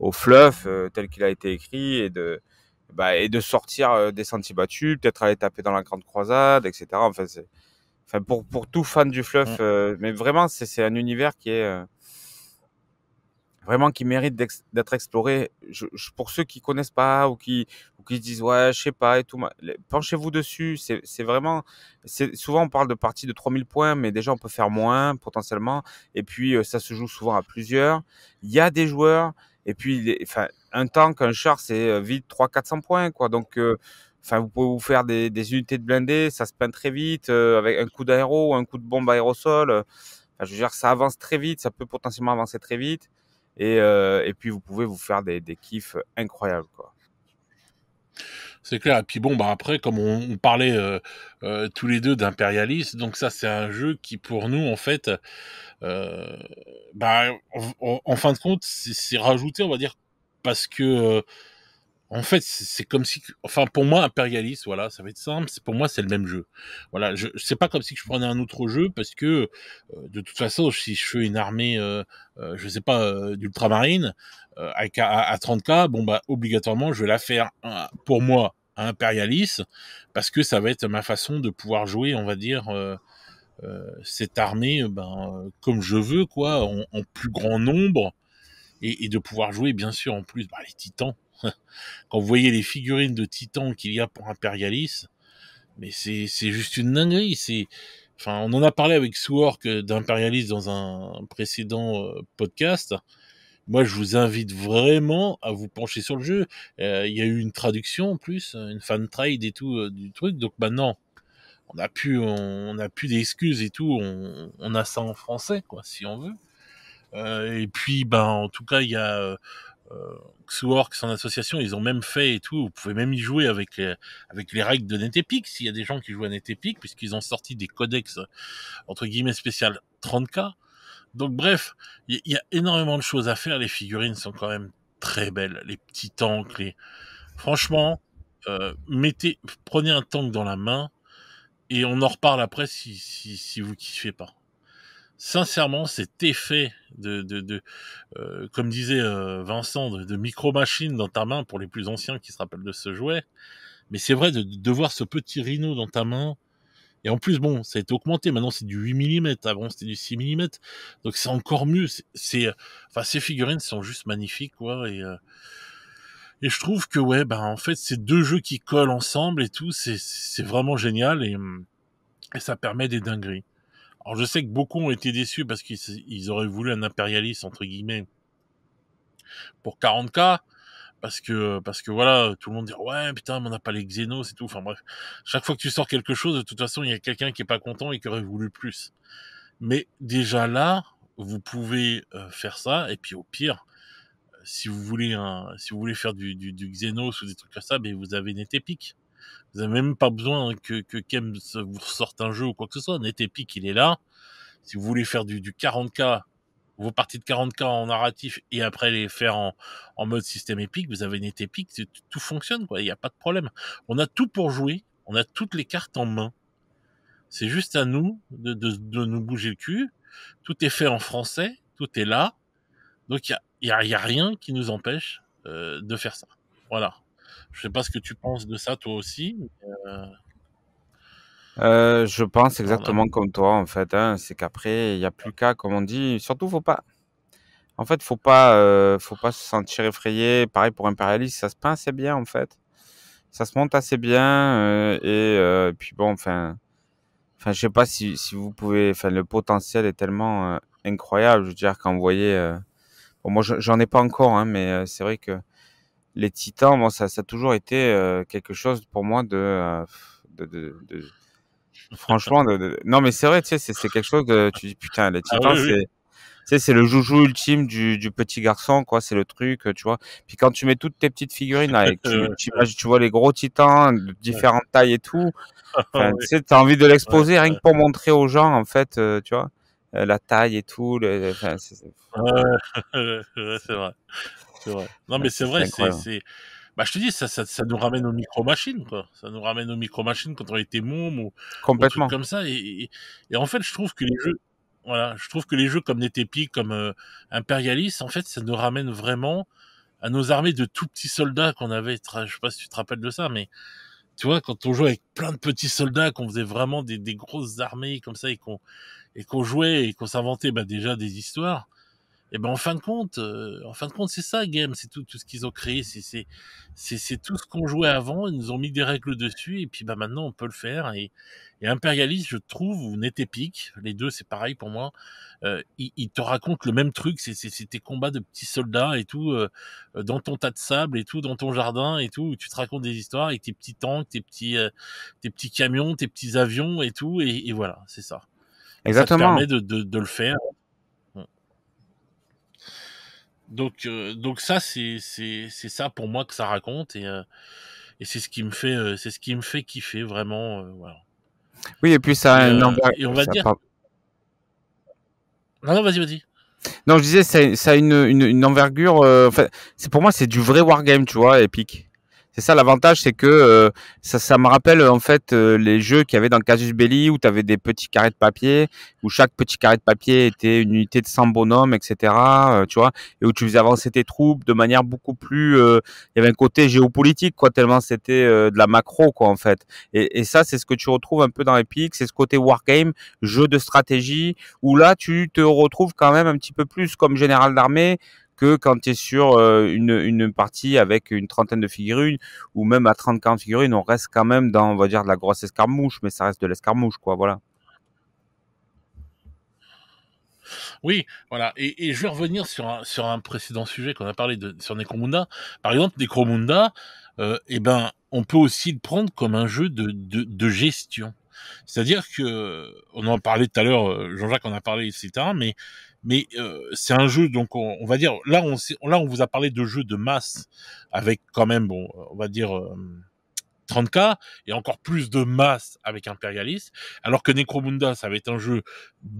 au fluff euh, tel qu'il a été écrit et de, ben, et de sortir des sentiers battus, peut-être aller taper dans la grande croisade, etc. Enfin, enfin pour, pour tout fan du fluff, mm. mais vraiment, c'est un univers qui est, vraiment qui méritent d'être exploré. pour ceux qui connaissent pas ou qui, qui se disent ouais, je sais pas et tout, penchez-vous dessus. C'est vraiment, souvent on parle de partie de 3000 points, mais déjà on peut faire moins potentiellement. Et puis euh, ça se joue souvent à plusieurs. Il y a des joueurs. Et puis, enfin, un tank, un char, c'est euh, vite 300-400 points, quoi. Donc, euh, Enfin, vous pouvez vous faire des, unités de blindés, ça se peint très vite avec un coup d'aéro, un coup de bombe aérosol. je veux dire, ça avance très vite, ça peut potentiellement avancer très vite. Euh, et, puis, vous pouvez vous faire des, kiffs incroyables, quoi. C'est clair. Et puis bon, bah après, comme on, parlait euh, euh, tous les deux d'impérialiste, donc ça, c'est un jeu qui, pour nous, en fait, bah, en, en, fin de compte, c'est rajouté, on va dire, parce que en fait, c'est comme si, enfin, pour moi, impérialiste, voilà, ça va être simple. C'est pour moi, c'est le même jeu. Voilà, je, c'est pas comme si je prenais un autre jeu parce que, euh, de toute façon, si je fais une armée, euh, euh je sais pas, d'ultramarine, à, à, à, 30k, bon bah, obligatoirement, je vais la faire euh, pour moi impérialiste parce que ça va être ma façon de pouvoir jouer, on va dire. cette armée, ben, comme je veux, quoi, en, plus grand nombre, et, de pouvoir jouer, bien sûr, en plus, bah, les titans, Quand vous voyez les figurines de titans qu'il y a pour Imperialis, mais c'est juste une dinguerie. C'est, enfin, on en a parlé avec Swork euh, d'Imperialis dans un précédent euh, podcast. Moi, je vous invite vraiment à vous pencher sur le jeu. Euh, il y a eu une traduction en plus, une fan trade et tout du truc. Donc maintenant, on a plus, on, a plus d'excuses et tout. On, on, a ça en français, quoi, si on veut. et puis, ben, en tout cas, il y a Xworks euh, en association, ils ont même fait et tout. Vous pouvez même y jouer avec les, avec les règles de NetEpic, s'il y a des gens qui jouent à NetEpic, puisqu'ils ont sorti des codex, entre guillemets, spécial 30K. Donc bref, il y, a énormément de choses à faire. Les figurines sont quand même très belles. Les petits tanks, Franchement, euh, mettez, prenez un tank dans la main et on en reparle après si, si, si vous kiffez pas sincèrement, cet effet de, de, euh, comme disait euh, Vincent, de, micro-machine dans ta main pour les plus anciens qui se rappellent de ce jouet. Mais c'est vrai de, de voir ce petit rhino dans ta main. Et en plus, bon, ça a été augmenté. Maintenant, c'est du 8 mm. Avant, c'était du 6 mm. Donc, c'est encore mieux. C'est, enfin, ces figurines sont juste magnifiques, quoi. Et, euh, et je trouve que, ouais, bah, en fait, ces deux jeux qui collent ensemble et tout, c'est, vraiment génial. Et, et ça permet des dingueries. Alors je sais que beaucoup ont été déçus parce qu'ils auraient voulu un impérialiste entre guillemets pour 40k parce que parce que voilà tout le monde dit ouais putain mais on n'a pas les xénos et tout enfin bref chaque fois que tu sors quelque chose de toute façon il y a quelqu'un qui n'est pas content et qui aurait voulu plus mais déjà là vous pouvez euh, faire ça et puis au pire si vous voulez un, si vous voulez faire du, du, du Xenos ou des trucs comme ça mais ben, vous avez des épique vous n'avez même pas besoin que, que vous sorte un jeu ou quoi que ce soit. Net Epic, il est là. Si vous voulez faire du, du 40K, vos parties de 40K en narratif et après les faire en, mode système épique, vous avez Net Epic, tout fonctionne, quoi. Il n'y a pas de problème. On a tout pour jouer. On a toutes les cartes en main. C'est juste à nous de, nous bouger le cul. Tout est fait en français. Tout est là. Donc, il n'y a, rien qui nous empêche euh, de faire ça. Voilà. Je sais pas ce que tu penses de ça, toi aussi. Euh, euh, je pense exactement comme toi, en fait. Hein. C'est qu'après, il n'y a plus qu'à, comme on dit. Surtout, faut pas. En fait, faut pas, euh, faut pas se sentir effrayé. Pareil pour Imperialiste, ça se peint assez bien, en fait. Ça se monte assez bien. et, puis bon, enfin, enfin, je sais pas si, si vous pouvez. Enfin, le potentiel est tellement incroyable. Je veux dire, quand vous voyez. Moi, moi, j'en ai pas encore, hein, mais c'est vrai que les Titans, bon, ça, ça a toujours été euh, quelque chose pour moi de, euh, de, de, franchement, non mais c'est vrai, tu sais, c'est quelque chose que tu dis putain, les ah Titans, c'est, le joujou ultime du, petit garçon, quoi, c'est le truc, tu vois. Puis quand tu mets toutes tes petites figurines, là, euh, tu, vois les gros Titans de différentes tailles et tout, ah tu sais, envie de l'exposer rien que pour montrer aux gens, en fait, tu vois. Euh, la taille et tout. Le... c'est vrai. Non, mais c'est vrai, bah, je te dis, ça, ça, nous ramène aux micro-machines, quoi. Ça nous ramène aux micro-machines quand on était môme ou. Complètement. comme ça. Et, en fait, je trouve que les jeux. Voilà, je trouve que les jeux comme Netepi, comme euh, Imperialis, en fait, ça nous ramène vraiment à nos armées de tout petits soldats qu'on avait. Je sais pas si tu te rappelles de ça, mais tu vois, quand on jouait avec plein de petits soldats, qu'on faisait vraiment des, des grosses armées comme ça et qu'on et qu'on jouait et qu'on s'inventait bah, déjà des histoires, et ben en fin de compte, euh, en fin de compte, c'est ça, game, c'est tout, tout ce qu'ils ont créé, c'est tout ce qu'on jouait avant. Ils nous ont mis des règles dessus et puis bah maintenant on peut le faire. Et, et impérialiste, je trouve, ou net épique, les deux, c'est pareil pour moi. Euh, il te raconte le même truc, c'est tes combats de petits soldats et tout euh, dans ton tas de sable et tout dans ton jardin et tout. Où tu te racontes des histoires avec tes petits tanks, tes petits camions, tes petits avions et tout. et voilà, c'est ça. Exactement. Ça permet de, de, le faire. Donc, euh, donc ça, c'est ça pour moi que ça raconte et, euh, et c'est ce qui me fait, euh, c'est ce qui me fait kiffer vraiment. Voilà. Oui, et puis ça, on va dire. Non, non, vas-y, vas-y. Non, je disais, ça, a une, une, envergure. c'est pour moi, c'est du vrai wargame, tu vois, épique c'est ça l'avantage, c'est que euh, ça, ça, me rappelle en fait euh, les jeux qu'il y avait dans Casus Belli où tu avais des petits carrés de papier, où chaque petit carré de papier était une unité de 100 bonhommes, etc. Euh, tu vois, et où tu faisais avancer tes troupes de manière beaucoup plus. Il y avait un côté géopolitique, quoi, tellement c'était de la macro, quoi, en fait. Et, et ça, c'est ce que tu retrouves un peu dans Epic, c'est ce côté wargame, jeu de stratégie, où là, tu te retrouves quand même un petit peu plus comme général d'armée que quand tu es sur euh, une, une, partie avec une trentaine de figurines ou même à 30-40 figurines, on reste quand même dans, on va dire, de la grosse escarmouche, mais ça reste de l'escarmouche, quoi, voilà. Oui, voilà. Et, je vais revenir sur un, sur un précédent sujet qu'on a parlé de, sur Necromunda. Par exemple, Necromunda, euh, eh ben, on peut aussi le prendre comme un jeu de, de, gestion. C'est-à-dire que, on en parlait tout à l'heure, euh, Jean-Jacques en a parlé, etc., mais mais euh, c'est un jeu donc on, on, va dire là on là on vous a parlé de jeux de masse avec quand même bon euh, on va dire 30K euh, et encore plus de masse avec Imperialis, alors que Necromunda, ça va être un jeu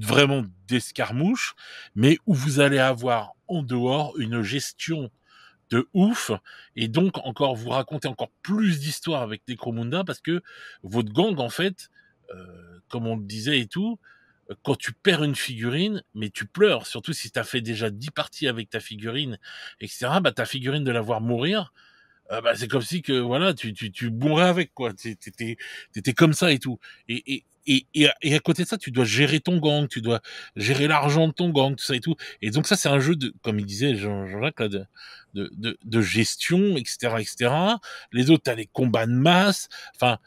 vraiment d'escarmouche, mais où vous allez avoir en dehors une gestion de ouf et donc encore vous raconter encore plus d'histoires avec Necromunda parce que votre gang en fait, euh, comme on le disait et tout, quand tu perds une figurine, mais tu pleures, surtout si tu as fait déjà 10 parties avec ta figurine, etc., bah, ta figurine de la voir mourir, ah, bah, c'est comme si que, voilà, tu, tu, tu bourrais avec, quoi. T'étais, t'étais comme ça et tout. Et, et, et, et, à, côté de ça, tu dois gérer ton gang, tu dois gérer l'argent de ton gang, tout ça et tout. Et donc ça, c'est un jeu de, comme il disait Jean-Jacques, de, de, de, de, gestion, etc., etc. Les autres, as les combats de masse. Enfin,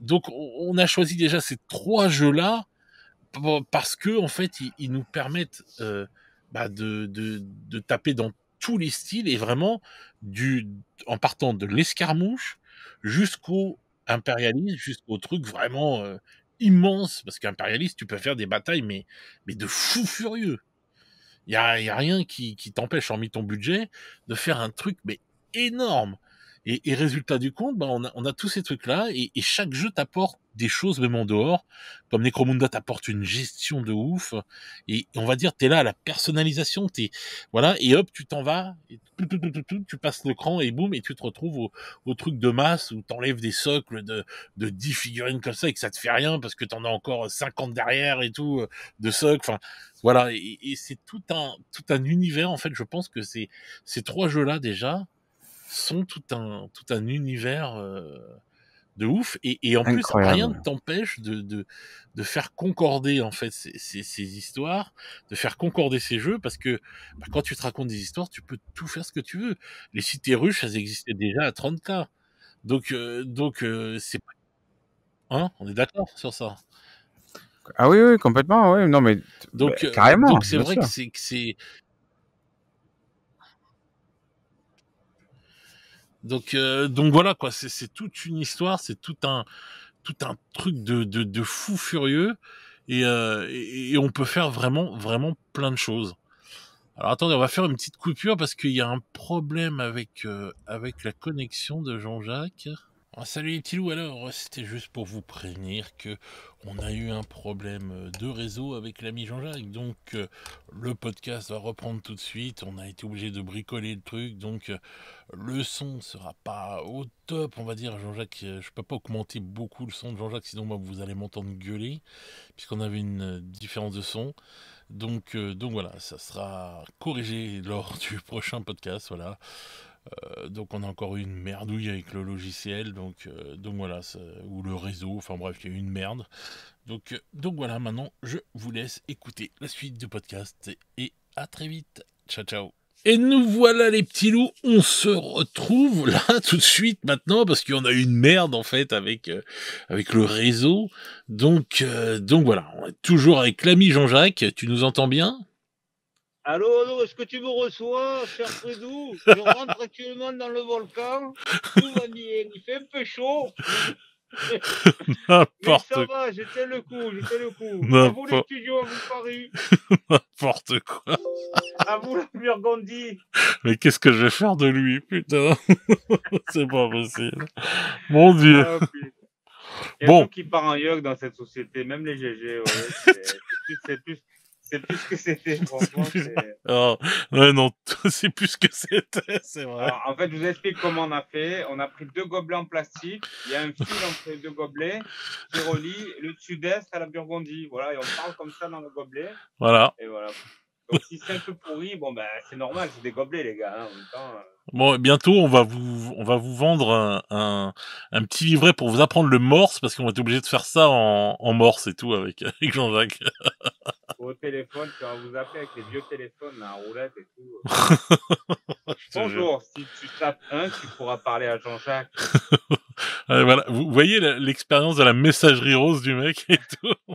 donc on a choisi déjà ces trois jeux-là parce que en fait, ils, nous permettent euh, bah, de, taper dans tous les styles et vraiment du en partant de l'escarmouche jusqu'au impérialisme, jusqu'au truc vraiment euh, immense parce qu'impérialiste, tu peux faire des batailles mais mais de fou furieux. Il y a, rien qui, qui t'empêche, hormis ton budget, de faire un truc mais énorme. Et, résultat du compte, bah, on, a, tous ces trucs-là, et, chaque jeu t'apporte des choses, même en dehors, comme Necromunda t'apporte une gestion de ouf, et, on va dire, t'es là à la personnalisation, t'es, voilà, et hop, tu t'en vas, et tu passes le cran, et boum, et tu te retrouves au, truc de masse où t'enlèves des socles de, de 10 figurines comme ça, et que ça te fait rien, parce que t'en as encore 50 derrière et tout, de socles, enfin, voilà, et, c'est tout un, tout un univers, en fait, je pense que c'est, ces trois jeux-là, déjà, sont tout un, tout un univers euh, de ouf. Et, en plus, rien ne t'empêche de, de, de, faire concorder en fait ces, ces, histoires, de faire concorder ces jeux, parce que bah, quand tu te racontes des histoires, tu peux tout faire ce que tu veux. Les cités ruches, elles existaient déjà à 30K. Donc, euh, donc euh, c'est Hein On est d'accord sur ça Ah oui, oui, complètement. Non, mais donc, bah, carrément. Donc c'est vrai que c'est Donc, euh, donc voilà quoi, c'est toute une histoire, c'est tout un tout un truc de, de, de fou furieux euh, et, on peut faire vraiment vraiment plein de choses. Alors attendez, on va faire une petite coupure parce qu'il y a un problème avec euh, avec la connexion de Jean-Jacques. Ah, salut les petits loups alors, c'était juste pour vous prévenir que on a eu un problème euh, de réseau avec l'ami Jean-Jacques, donc euh, le podcast va reprendre tout de suite, on a été obligé de bricoler le truc, donc euh, le son sera pas au top, on va dire Jean-Jacques, Je je peux pas augmenter beaucoup le son de Jean-Jacques, sinon moi vous allez m'entendre gueuler, puisqu'on avait une différence de son. Donc, donc voilà, ça sera corrigé lors du prochain podcast, voilà. Euh, donc on a encore eu une merdouille avec le logiciel, donc, euh, donc voilà, ou le réseau, enfin bref, il y a eu une merde. Donc, euh, donc voilà, maintenant je vous laisse écouter la suite du podcast et à très vite. Ciao ciao et nous voilà les petits loups, on se retrouve là tout de suite maintenant parce qu'on a eu une merde en fait avec avec le réseau. Donc donc voilà, on est toujours avec l'ami Jean-Jacques, tu nous entends bien Allô, est-ce que tu me reçois, cher Fredou Je rentre actuellement dans le volcan. Tout va bien. Il fait un peu chaud. Mais ça va, j'étais le coup, j'étais le coup. À vous les studios, à vous Paris. N'importe quoi. À vous la Burgondie. Mais qu'est-ce que je vais faire de lui, putain C'est pas possible. Mon Dieu. Ah, il y a bon. qui part en yog dans cette société, même les GG. Ouais. C'est plus c'est plus ce que c'était, franchement. Oh, non, c'est plus ce que c'était, c'est vrai. Alors, en fait, je vous explique comment on a fait. On a pris deux gobelets en plastique. Il y a un fil entre les deux gobelets qui relie le sud-est à la Burgondie. Voilà, et on parle comme ça dans le gobelet. Voilà. Et voilà. Donc si c'est un peu pourri, bon ben c'est normal, c'est des gobelets les gars. Hein, en même temps, euh. Bon, bientôt on va vous on va vous vendre un, un, petit livret pour vous apprendre le morse parce qu'on va être obligé de faire ça en, morse et tout avec, avec Jean-Jacques. Au téléphone, tu vas vous appeler avec les vieux téléphones, à roulette et tout. Bonjour, si tu tapes un, tu pourras parler à Jean-Jacques. voilà, vous voyez l'expérience de la messagerie rose du mec et tout.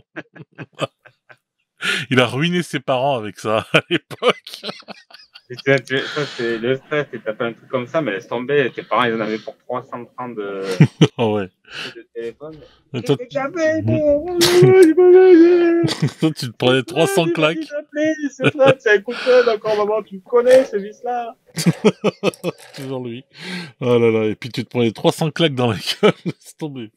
il a ruiné ses parents avec ça à l'époque. Ça, c'est le stress, t'as pas un truc comme ça, mais laisse tomber, tes parents, ils en avaient pour 300 francs de, oh, ouais. de téléphone. toi, tu... te prenais 300 claques. C'est c'est un de encore maman, tu connais, ce vice-là. Toujours lui. Oh là là, et puis tu te prenais 300 claques dans la gueule, laisse tomber.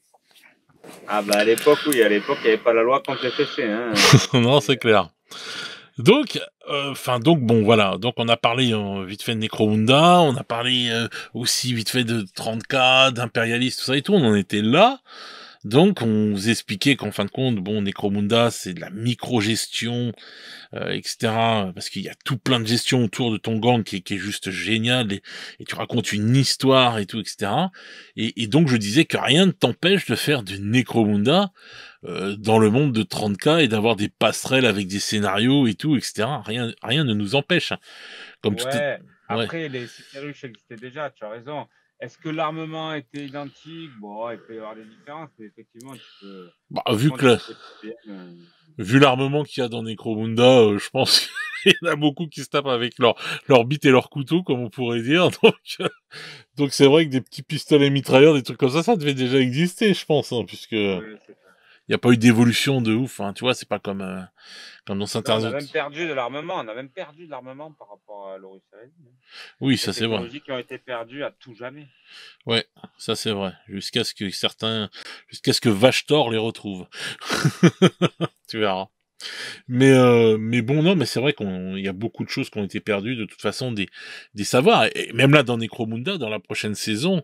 Ah bah à l'époque, oui, à l'époque, il n'y avait pas la loi contre les TC. Hein. non, c'est clair. Donc, euh, enfin, donc bon, voilà. Donc, on a parlé euh, vite fait de Necrounda, on a parlé euh, aussi vite fait de 30K, d'impérialistes, tout ça et tout. On en était là. Donc, on vous expliquait qu'en fin de compte, bon, Necromunda, c'est de la micro-gestion, euh, etc. Parce qu'il y a tout plein de gestion autour de ton gang qui, est juste génial, et, tu racontes une histoire et tout, etc. Et, donc, je disais que rien ne t'empêche de faire du Necromunda euh, dans le monde de 30K et d'avoir des passerelles avec des scénarios et tout, etc. Rien, rien ne nous empêche. Hein. Comme Après, les scénarios existaient déjà, tu as raison. Est-ce que l'armement était identique Bon, il peut y avoir des différences, mais effectivement, tu peux... Bah, vu que euh, vu l'armement qu'il y a dans Necromunda, euh, je pense qu'il y en a beaucoup qui se tapent avec leur leur bite et leur couteau, comme on pourrait dire. Donc, euh, donc c'est vrai que des petits pistolets mitrailleurs, des trucs comme ça, ça devait déjà exister, je pense, hein, puisque il n'y a pas eu d'évolution de ouf. Hein, tu vois, c'est pas comme, euh, comme dans certains autres. On a même perdu de l'armement. On a même perdu de l'armement par rapport à l'Orus hein. Oui, ça c'est vrai. Des qui ont été perdues à tout jamais. Ouais, ça c'est vrai. Jusqu'à ce que certains, jusqu'à ce que Vachtor les retrouve. tu verras. Mais euh, mais bon non mais c'est vrai qu'on il y a beaucoup de choses qui ont été perdues de toute façon des des savoirs et même là dans Necromunda dans la prochaine saison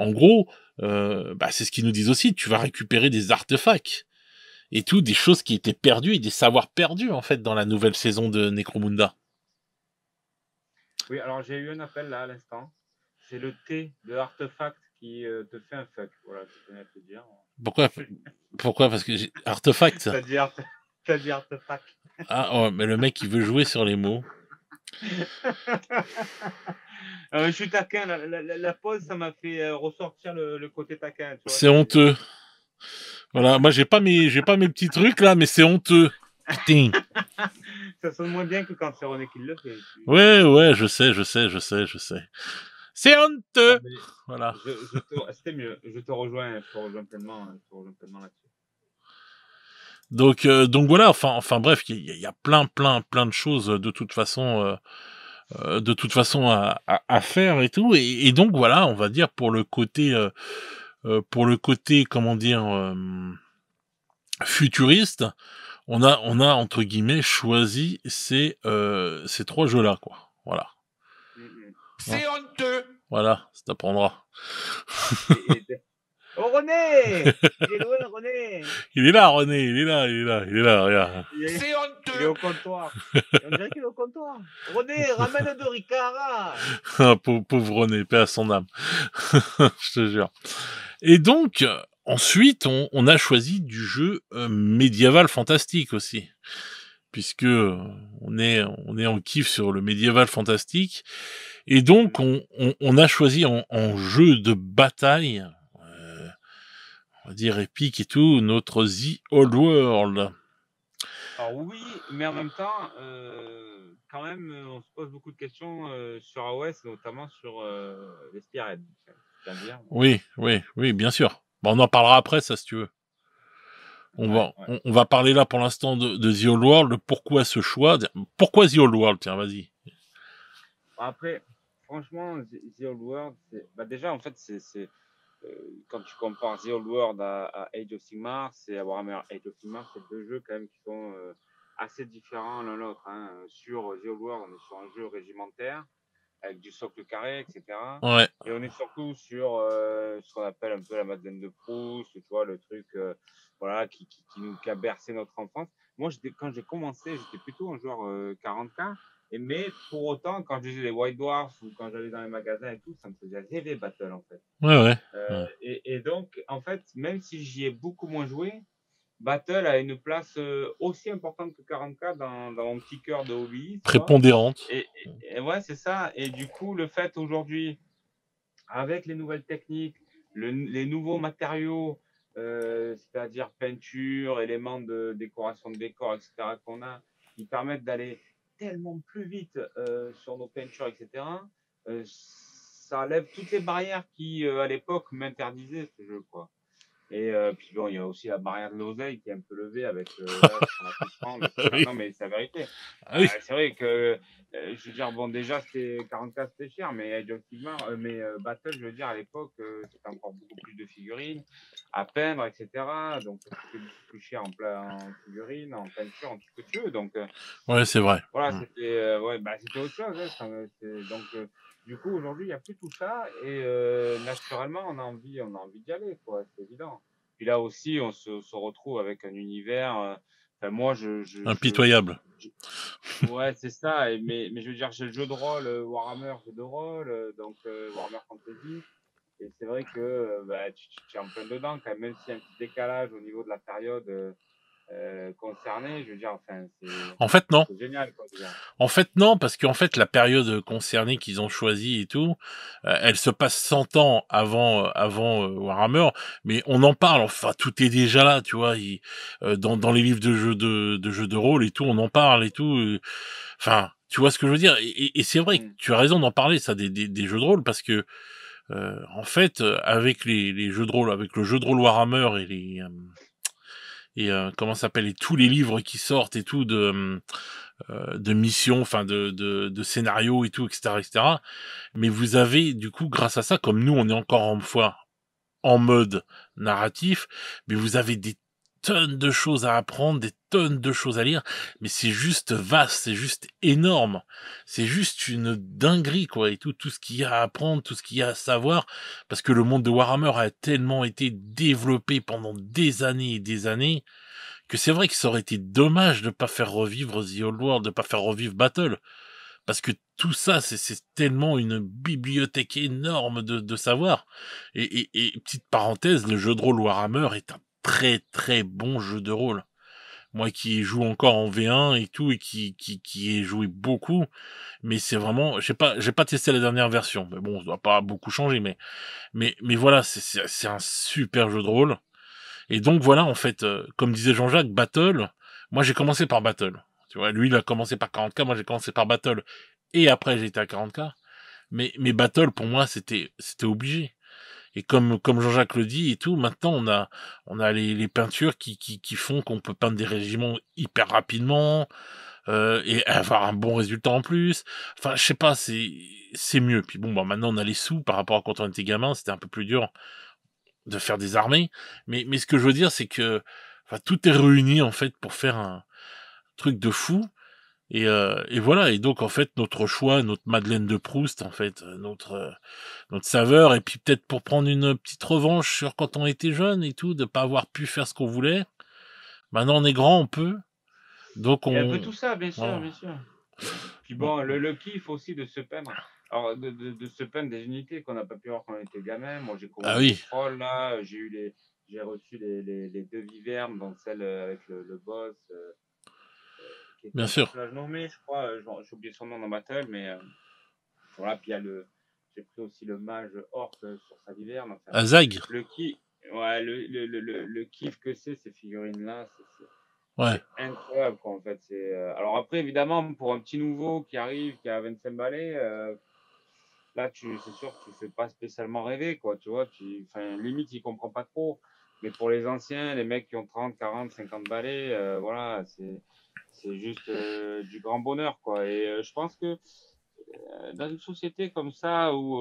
en gros, euh, bah, c'est ce qu'ils nous disent aussi, tu vas récupérer des artefacts et tout, des choses qui étaient perdues et des savoirs perdus en fait dans la nouvelle saison de Necromunda. Oui, alors j'ai eu un appel là à l'instant. C'est le T de artefact qui euh, te fait un fuck. Pourquoi Pourquoi Parce que j'ai... artefact. T'as dit, artefact. Ah, oh, mais le mec il veut jouer sur les mots. Euh, je suis taquin. La, pause, ça m'a fait euh, ressortir le, côté taquin. C'est honteux. Voilà, moi j'ai pas mes pas mes petits trucs là, mais c'est honteux. Putain. ça sonne moins bien que quand c'est René qui le fait. Ouais, ouais, je sais, je sais, je sais, je sais. C'est honteux. voilà. C'était mieux. Je te rejoins, je te rejoins pleinement, je te rejoins pleinement là-dessus. Donc, euh, donc voilà, enfin, enfin bref, il y, a plein, plein, plein de choses euh, de toute façon, euh, de toute façon à, faire et tout. Et, donc voilà, on va dire pour le côté, pour le côté, comment dire, futuriste, on a, on a entre guillemets choisi ces, ces trois jeux-là, quoi. Voilà. Mm, mm. C'est honteux. Voilà, ça t'apprendra. Oh René où, René Il est là, René, il est là, il est là, il est là, regarde. C'est honteux Il est au comptoir. On dirait qu'il est au comptoir. René, ramène de Ricara pauvre, René, paix à son âme. Je te jure. Et donc, ensuite, on, a choisi du jeu euh, médiéval fantastique aussi puisque euh, on est on est en kiff sur le médiéval fantastique et donc on, a choisi en, en, jeu de bataille on va dire épique et tout, notre The Old World. Alors oui, mais en même temps, euh, quand même, euh, on se pose beaucoup de questions euh, sur AOS, notamment sur les Spearhead. Oui, oui, oui, bien sûr. Bon, on en parlera après, ça, si tu veux. On, va, On, va parler là pour l'instant de, The Old World, pourquoi ce choix. Pourquoi The Old World Tiens, vas-y. Après, franchement, The Old World, bah, déjà, en fait, c'est euh, quand tu compares Zero World à, Age of Sigmar, c'est Age of Sigmar, c'est deux jeux quand même qui sont euh, assez différents l'un l'autre. Hein. Sur Zero World, on est sur un jeu régimentaire avec du socle carré, etc. Ouais. Et on est surtout sur euh, ce qu'on appelle un peu la Madeleine de Proust, tu vois, le truc voilà, qui, nous, a bercé notre enfance. Moi, quand j'ai commencé, j'étais plutôt un joueur 44. 40K mais pour autant, quand je les White Dwarfs ou quand j'allais dans les magasins et tout, ça me faisait rêver Battle en fait. Ouais, ouais. Euh, et, donc, en fait, même si j'y ai beaucoup moins joué, Battle a une place euh, aussi importante que 40K dans, mon petit cœur de hobby. Prépondérante. Et, et, ouais, c'est ça. Et du coup, le fait aujourd'hui, avec les nouvelles techniques, les nouveaux matériaux, euh, c'est-à-dire peinture, éléments de décoration de décor, etc., qu'on a, qui permettent d'aller tellement plus vite euh, sur nos peintures, etc. Euh, ça lève toutes les barrières qui, euh, à l'époque, m'interdisaient ce jeu, et euh, puis bon, il y a aussi la barrière de l'oseille qui est un peu levée avec. Euh, ah Non, mais c'est la vérité. Ah, oui. Euh, c'est vrai que, euh, je veux dire, bon, déjà, c'est 44, c'était cher, mais Age mais Battle, je veux dire, à l'époque, c'était encore beaucoup plus de figurines à peindre, etc. Donc, c'était beaucoup plus cher en, plein, en figurines, en peinture, en tout ce que tu veux. Donc, ouais, c'est vrai. Voilà, mm. c'était ouais, bah, autre chose. Hein, donc, du coup, aujourd'hui, il n'y a plus tout ça et euh, naturellement, on a envie, on a envie d'y aller, quoi. C'est évident. Puis là aussi, on se, retrouve avec un univers. Euh, enfin, moi, je, je impitoyable. ouais, c'est ça. mais, mais je veux dire, j'ai le jeu de rôle euh, Warhammer, jeu de rôle, euh, donc Warhammer Fantasy. Et c'est vrai que bah, tu, es en plein dedans, quand même, même s'il y a un petit décalage au niveau de la période euh, je veux dire, en fait non. Génial, en fait non, parce qu'en fait la période concernée qu'ils ont choisie et tout, euh, elle se passe 100 ans avant euh, avant Warhammer, mais on en parle. Enfin, tout est déjà là, tu vois. dans, dans les livres de jeux de, de jeux de rôle et tout, on en parle et tout. Enfin, tu vois ce que je veux dire. Et, c'est vrai, que mm. tu as raison d'en parler ça des, des, jeux de rôle parce que en fait, avec les, les, jeux de rôle, avec le jeu de rôle Warhammer et les euh, comment s'appelle tous les livres qui sortent et tout de euh, de missions, enfin de, scénarios et tout, etc., etc. Mais vous avez du coup, grâce à ça, comme nous, on est encore en fois en mode narratif, mais vous avez des tonnes de choses à apprendre, des tonnes de choses à lire, mais c'est juste vaste, c'est juste énorme, c'est juste une dinguerie quoi et tout, tout ce qu'il y a à apprendre, tout ce qu'il y a à savoir, parce que le monde de Warhammer a tellement été développé pendant des années et des années que c'est vrai que ça aurait été dommage de pas faire revivre The Old World, de pas faire revivre Battle, parce que tout ça, c'est tellement une bibliothèque énorme de, de savoir. et, et, petite parenthèse, le jeu de rôle Warhammer est un très très bon jeu de rôle. Moi qui joue encore en V1 et tout et qui qui qui ai joué beaucoup, mais c'est vraiment, j'ai pas j'ai pas testé la dernière version, mais bon, ça doit pas beaucoup changer, mais mais mais voilà, c'est c'est un super jeu de rôle. Et donc voilà, en fait, euh, comme disait Jean-Jacques, Battle. Moi j'ai commencé par Battle. Tu vois, lui il a commencé par 40k, moi j'ai commencé par Battle et après j'étais à 40k. Mais mais Battle pour moi c'était c'était obligé et comme comme Jean-Jacques le dit et tout, maintenant on a on a les, peintures qui, font qu'on peut peindre des régiments hyper rapidement euh, et avoir un bon résultat en plus. Enfin, je sais pas, c'est c'est mieux. Puis bon, bah maintenant on a les sous par rapport à quand on était gamin, c'était un peu plus dur de faire des armées. Mais ce que je veux dire, c'est que tout est réuni en fait pour faire un truc de fou. Euh, et, voilà. Et donc, en fait, notre choix, notre Madeleine de Proust, en fait, euh, notre euh, notre saveur, et puis peut-être pour prendre une petite revanche sur quand on était jeune et tout, de pas avoir pu faire ce qu'on voulait. Maintenant, on est grand, on peut. Donc, on. peut tout ça, bien sûr, bien sûr. Puis bon, le, kiff aussi de se peindre. Alors, de, de, se peindre des unités qu'on n'a pas pu voir quand on était gamin. Moi, j'ai couru ah troll, là, j'ai eu les, j'ai reçu les, les, les deux donc celle avec le, le boss. Bien sûr. je crois. Euh, j'ai oublié son nom dans Battle, mais euh, voilà. Puis il le. J'ai pris aussi le mage Orc euh, sur sa viverne. Le qui. Ouais, le, le, le, le kiff que c'est, ces figurines-là. C'est, Ouais. Incroyable, en fait. Alors après, évidemment, pour un petit nouveau qui arrive, qui a 25 balais, là, tu, c'est sûr que tu fais pas spécialement rêver, quoi, tu vois. Tu... Enfin, limite, il comprend pas trop. Mais pour les anciens, les mecs qui ont 30, 40, 50 balais, euh, voilà, c'est juste euh, du grand bonheur, quoi. Et euh, je pense que dans une société comme ça où,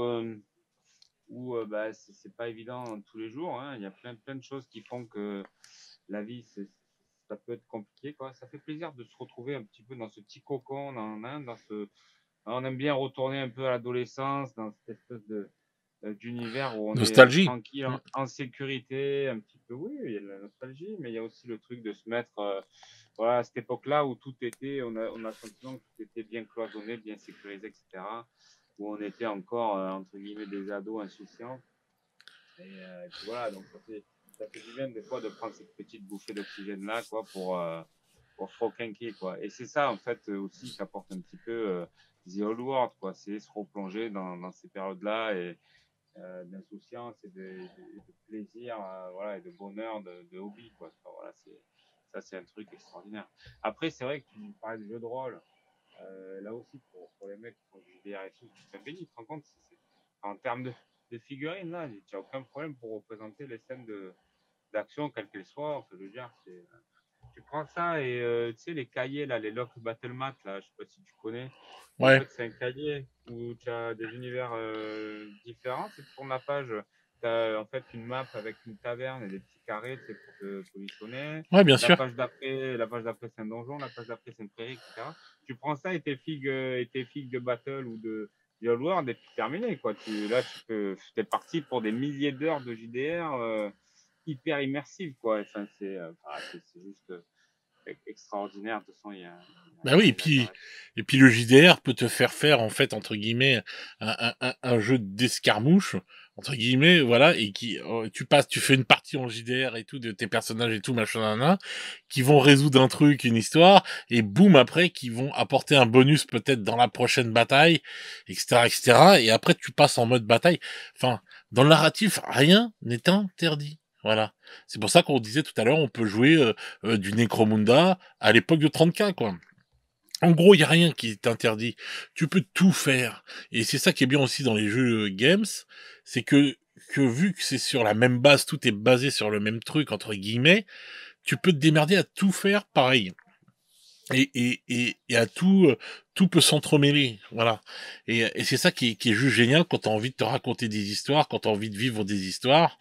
où bah, c'est pas évident tous les jours, hein, il y a plein, plein de choses qui font que la vie, ça peut être compliqué, quoi. Ça fait plaisir de se retrouver un petit peu dans ce petit cocon, dans, hein, dans ce. On aime bien retourner un peu à l'adolescence, dans cette espèce de euh, d'univers où on nostalgie. est tranquille, mm. en, sécurité, un petit peu. Oui, il y a la nostalgie, mais il y a aussi le truc de se mettre euh, voilà, à cette époque-là où tout était, on a, on a sentiment que tout était bien cloisonné, bien sécurisé, etc. Où on était encore, euh, entre guillemets, des ados insouciants. Et, voilà, donc ça fait, du bien des fois de prendre cette petite bouffée d'oxygène-là, quoi, pour, pour quoi. Et c'est ça, en fait, aussi, qui apporte un petit peu The Old World, quoi. C'est se replonger dans, dans ces périodes-là et euh, d'insouciance et de, plaisir euh, voilà, et de bonheur, de, hobby. Quoi. Enfin, voilà, ça, c'est un truc extraordinaire. Après, c'est vrai que tu parlais de jeux de rôle. Euh, là aussi, pour, les mecs qui font du DR tu tu te rends compte En termes de, de figurines, là, tu n'as aucun problème pour représenter les scènes d'action, quelles qu'elles soient. Enfin, je veux dire, c'est tu prends ça et euh, tu sais, les cahiers, là, les Lock Battle Mat, là, je sais pas si tu connais. Ouais. c'est un cahier où tu as des univers euh, différents. C'est pour la page, tu as en fait une map avec une taverne et des petits carrés pour te positionner. Ouais, bien la sûr. Page d'après, la page d'après, c'est un donjon, la page d'après, c'est une prairie, etc. Tu prends ça et tes figues, euh, et tes figues de battle ou de. Real World et puis terminé quoi. Tu, là tu es parti pour des milliers d'heures de JDR hyper immersive, quoi. Euh, enfin, c'est juste euh, e-, extraordinaire. De son, il y a, bah oui, et puis, et puis le JDR peut te faire faire, en fait, entre guillemets, un, un, jeu d'escarmouche, entre guillemets, voilà, et qui, oh, tu passes, tu fais une partie en JDR et tout, de tes personnages et tout, machin, qui vont résoudre un truc, une histoire, et boum, après, qui vont apporter un bonus peut-être dans la prochaine bataille, etc., etc., et après, tu passes en mode bataille. Enfin, dans le narratif, rien n'est interdit. Voilà. C'est pour ça qu'on disait tout à l'heure, on peut jouer euh, euh, du Necromunda à l'époque de 30 quoi. En gros, il n'y a rien qui est interdit Tu peux tout faire. Et c'est ça qui est bien aussi dans les jeux euh, games, c'est que, que vu que c'est sur la même base, tout est basé sur le même truc, entre guillemets, tu peux te démerder à tout faire pareil. Et, et, et, et à tout, tout peut s'entremêler. Voilà. Et, et c'est ça qui est, qui est juste génial quand tu as envie de te raconter des histoires, quand tu as envie de vivre des histoires.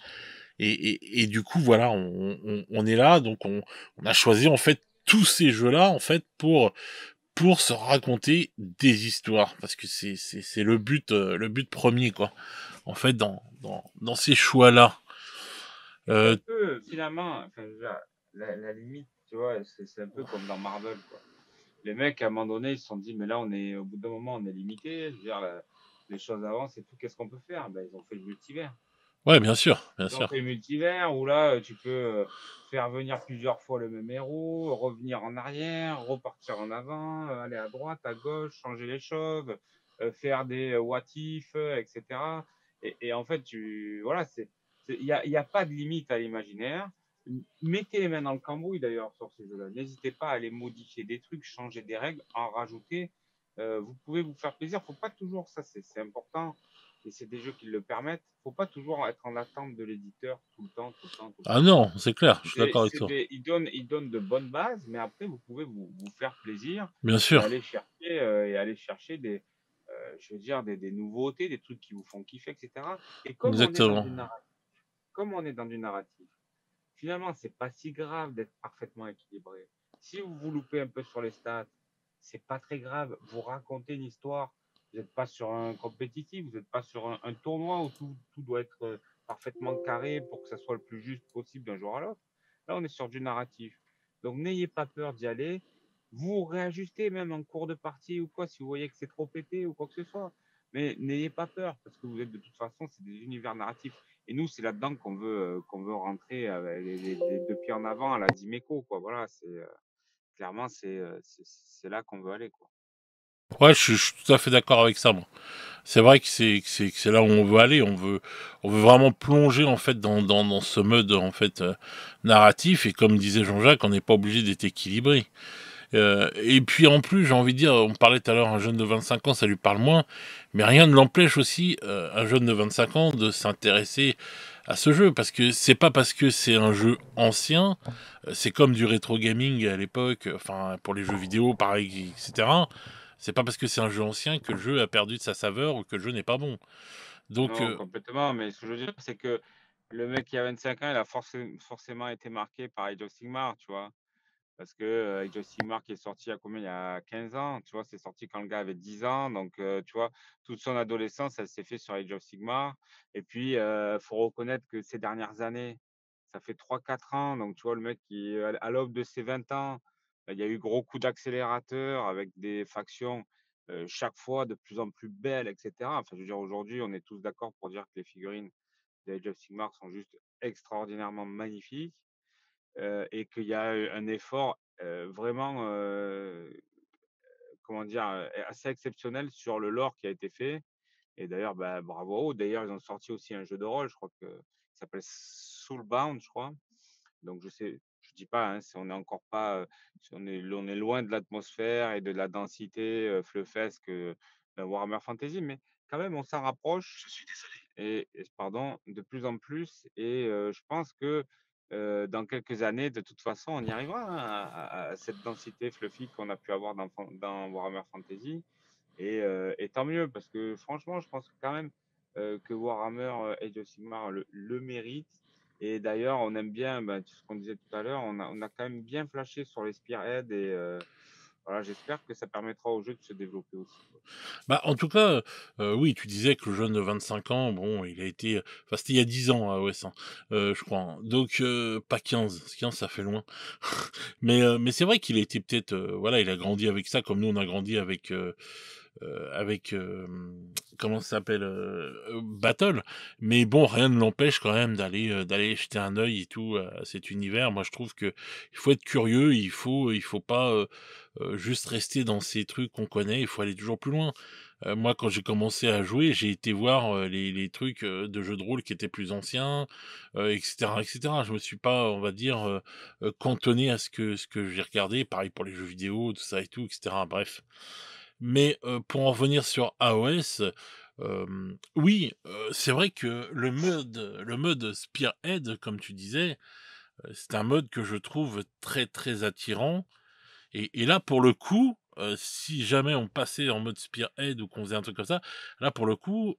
Et, du coup, voilà, on, est là, donc on, a choisi en fait tous ces jeux-là en fait pour pour se raconter des histoires, parce que c'est c'est le but euh, le but premier quoi. En fait, dans dans, dans ces choix-là. Euh, finalement, la, limite, tu vois, c'est un peu comme dans Marvel quoi les mecs, à un moment donné, ils se sont dit, mais là, on est, au bout d'un moment, on est limité. Je veux dire, les choses avancent et tout. Qu'est-ce qu'on peut faire ben, Ils ont fait le multivers. Ouais, bien sûr, bien dans multivers, où là, euh, tu peux euh, faire venir plusieurs fois le même héros, revenir en arrière, repartir en avant, euh, aller à droite, à gauche, changer les choses, faire des what ifs etc. Et, en fait, tu, voilà, c'est, il n'y a, a pas de limite à l'imaginaire. Mettez les mains dans le cambouis d'ailleurs sur ces jeux-là. N'hésitez pas à aller modifier des trucs, changer des règles, en rajouter. vous pouvez vous faire plaisir. Faut pas toujours, ça c'est important, et c'est des jeux qui le permettent, faut pas toujours être en attente de l'éditeur tout le temps, Ah non, c'est clair, je suis d'accord avec toi. Ils il, donne, de bonnes bases, mais après, vous pouvez vous, faire plaisir. Bien sûr. Et aller chercher, euh, et aller chercher des, euh, je veux dire, des, nouveautés, des trucs qui vous font kiffer, etc. Et comme Exactement. On est dans comme on est dans du narratif, finalement, c'est pas si grave d'être parfaitement équilibré. Si vous vous loupez un peu sur les stats, c'est pas très grave. Vous racontez une histoire vous n'êtes pas sur un compétitif, vous n'êtes pas sur un, tournoi où tout, doit être euh, parfaitement carré pour que ça soit le plus juste possible d'un jour à l'autre. Là, on est sur du narratif. Donc, n'ayez pas peur d'y aller. Vous réajustez même en cours de partie ou quoi, si vous voyez que c'est trop pété ou quoi que ce soit. Mais n'ayez pas peur, parce que vous êtes de toute façon, c'est des univers narratifs. Et nous, c'est là-dedans qu'on veut, euh, qu'on veut rentrer avec euh, les, deux en avant à la Dimeco, quoi. Voilà, c'est, clairement, c'est, c'est, là qu'on veut aller, quoi. Ouais, je suis, tout à fait d'accord avec ça. Bon. C'est vrai que c'est là où on veut aller. On veut, on veut vraiment plonger en fait dans, ce mode en fait euh, narratif. Et comme disait Jean-Jacques, on n'est pas obligé d'être équilibré. Euh, et puis en plus, j'ai envie de dire, on parlait tout à l'heure, un jeune de 25 ans, ça lui parle moins, mais rien ne l'empêche aussi, euh, un jeune de 25 ans, de s'intéresser à ce jeu, parce que c'est pas parce que c'est un jeu ancien, c'est comme du rétro gaming à l'époque, enfin pour les jeux vidéo, pareil, etc. C'est pas parce que c'est un jeu ancien que le jeu a perdu de sa saveur ou que le jeu n'est pas bon. Donc, non, euh, complètement, mais ce que je veux dire, c'est que le mec qui a 25 ans, il a forcément été marqué par Age of Sigmar, tu vois. Parce que euh, Age of Sigmar qui est sorti à combien Il y a 15 ans, tu vois, c'est sorti quand le gars avait 10 ans. Donc, euh, tu vois, toute son adolescence, elle s'est faite sur Age of Sigmar. Et puis, il faut reconnaître que ces dernières années, ça fait 3-4 ans. Donc, tu vois, le mec qui, à l'aube de ses 20 ans, bah, il y a eu gros coup d'accélérateur avec des factions chaque fois de plus en plus belles, etc. Enfin, je veux dire, aujourd'hui, on est tous d'accord pour dire que les figurines d'Age of Sigmar sont juste extraordinairement magnifiques et qu'il y a un effort vraiment, comment dire, assez exceptionnel sur le lore qui a été fait. Et d'ailleurs, bah, bravo. D'ailleurs, ils ont sorti aussi un jeu de rôle, je crois que s'appelle Soulbound, je crois. Donc, je sais, pas, hein, si on est encore pas, on est, on est loin de l'atmosphère et de la densité fluffesque que Warhammer Fantasy, mais quand même, on s'en rapproche. Et, pardon, de plus en plus. Et je pense que dans quelques années, de toute façon, on y arrivera hein, à, cette densité fluffy qu'on a pu avoir dans, dans Warhammer Fantasy. Et, tant mieux, parce que franchement, je pense quand même que Warhammer et of Sigmar le, le mérite. Et d'ailleurs, on aime bien, bah, ce qu'on disait tout à l'heure, on a, on a, quand même bien flashé sur les Spearhead et euh, voilà, j'espère que ça permettra au jeu de se développer aussi. Bah, en tout cas, euh, oui, tu disais que le jeune de 25 ans, bon, il a été. Enfin, c'était il y a 10 ans à hein, os hein, euh, je crois. Hein. Donc, pas 15. 15, ça fait loin. mais mais c'est vrai qu'il a été peut-être. voilà, il a grandi avec ça, comme nous, on a grandi avec euh, avec euh, comment ça s'appelle euh, Battle. Mais bon, rien ne l'empêche quand même d'aller d'aller jeter un œil et tout à cet univers. Moi, je trouve que il faut être curieux, il faut il faut pas juste rester dans ces trucs qu'on connaît. Il faut aller toujours plus loin moi, quand j'ai commencé à jouer, j'ai été voir les, les, trucs de jeux de rôle qui étaient plus anciens, etc., etc. Je me suis pas, on va dire, cantonné à ce que ce que j'ai regardé. Pareil pour les jeux vidéo, tout ça et tout, etc. Bref. Mais pour en revenir sur AOS, oui, c'est vrai que le mode, le mode Spearhead, comme tu disais, c'est un mode que je trouve très très attirant. Et, là, pour le coup, si jamais on passait en mode Spearhead ou qu'on faisait un truc comme ça, là pour le coup,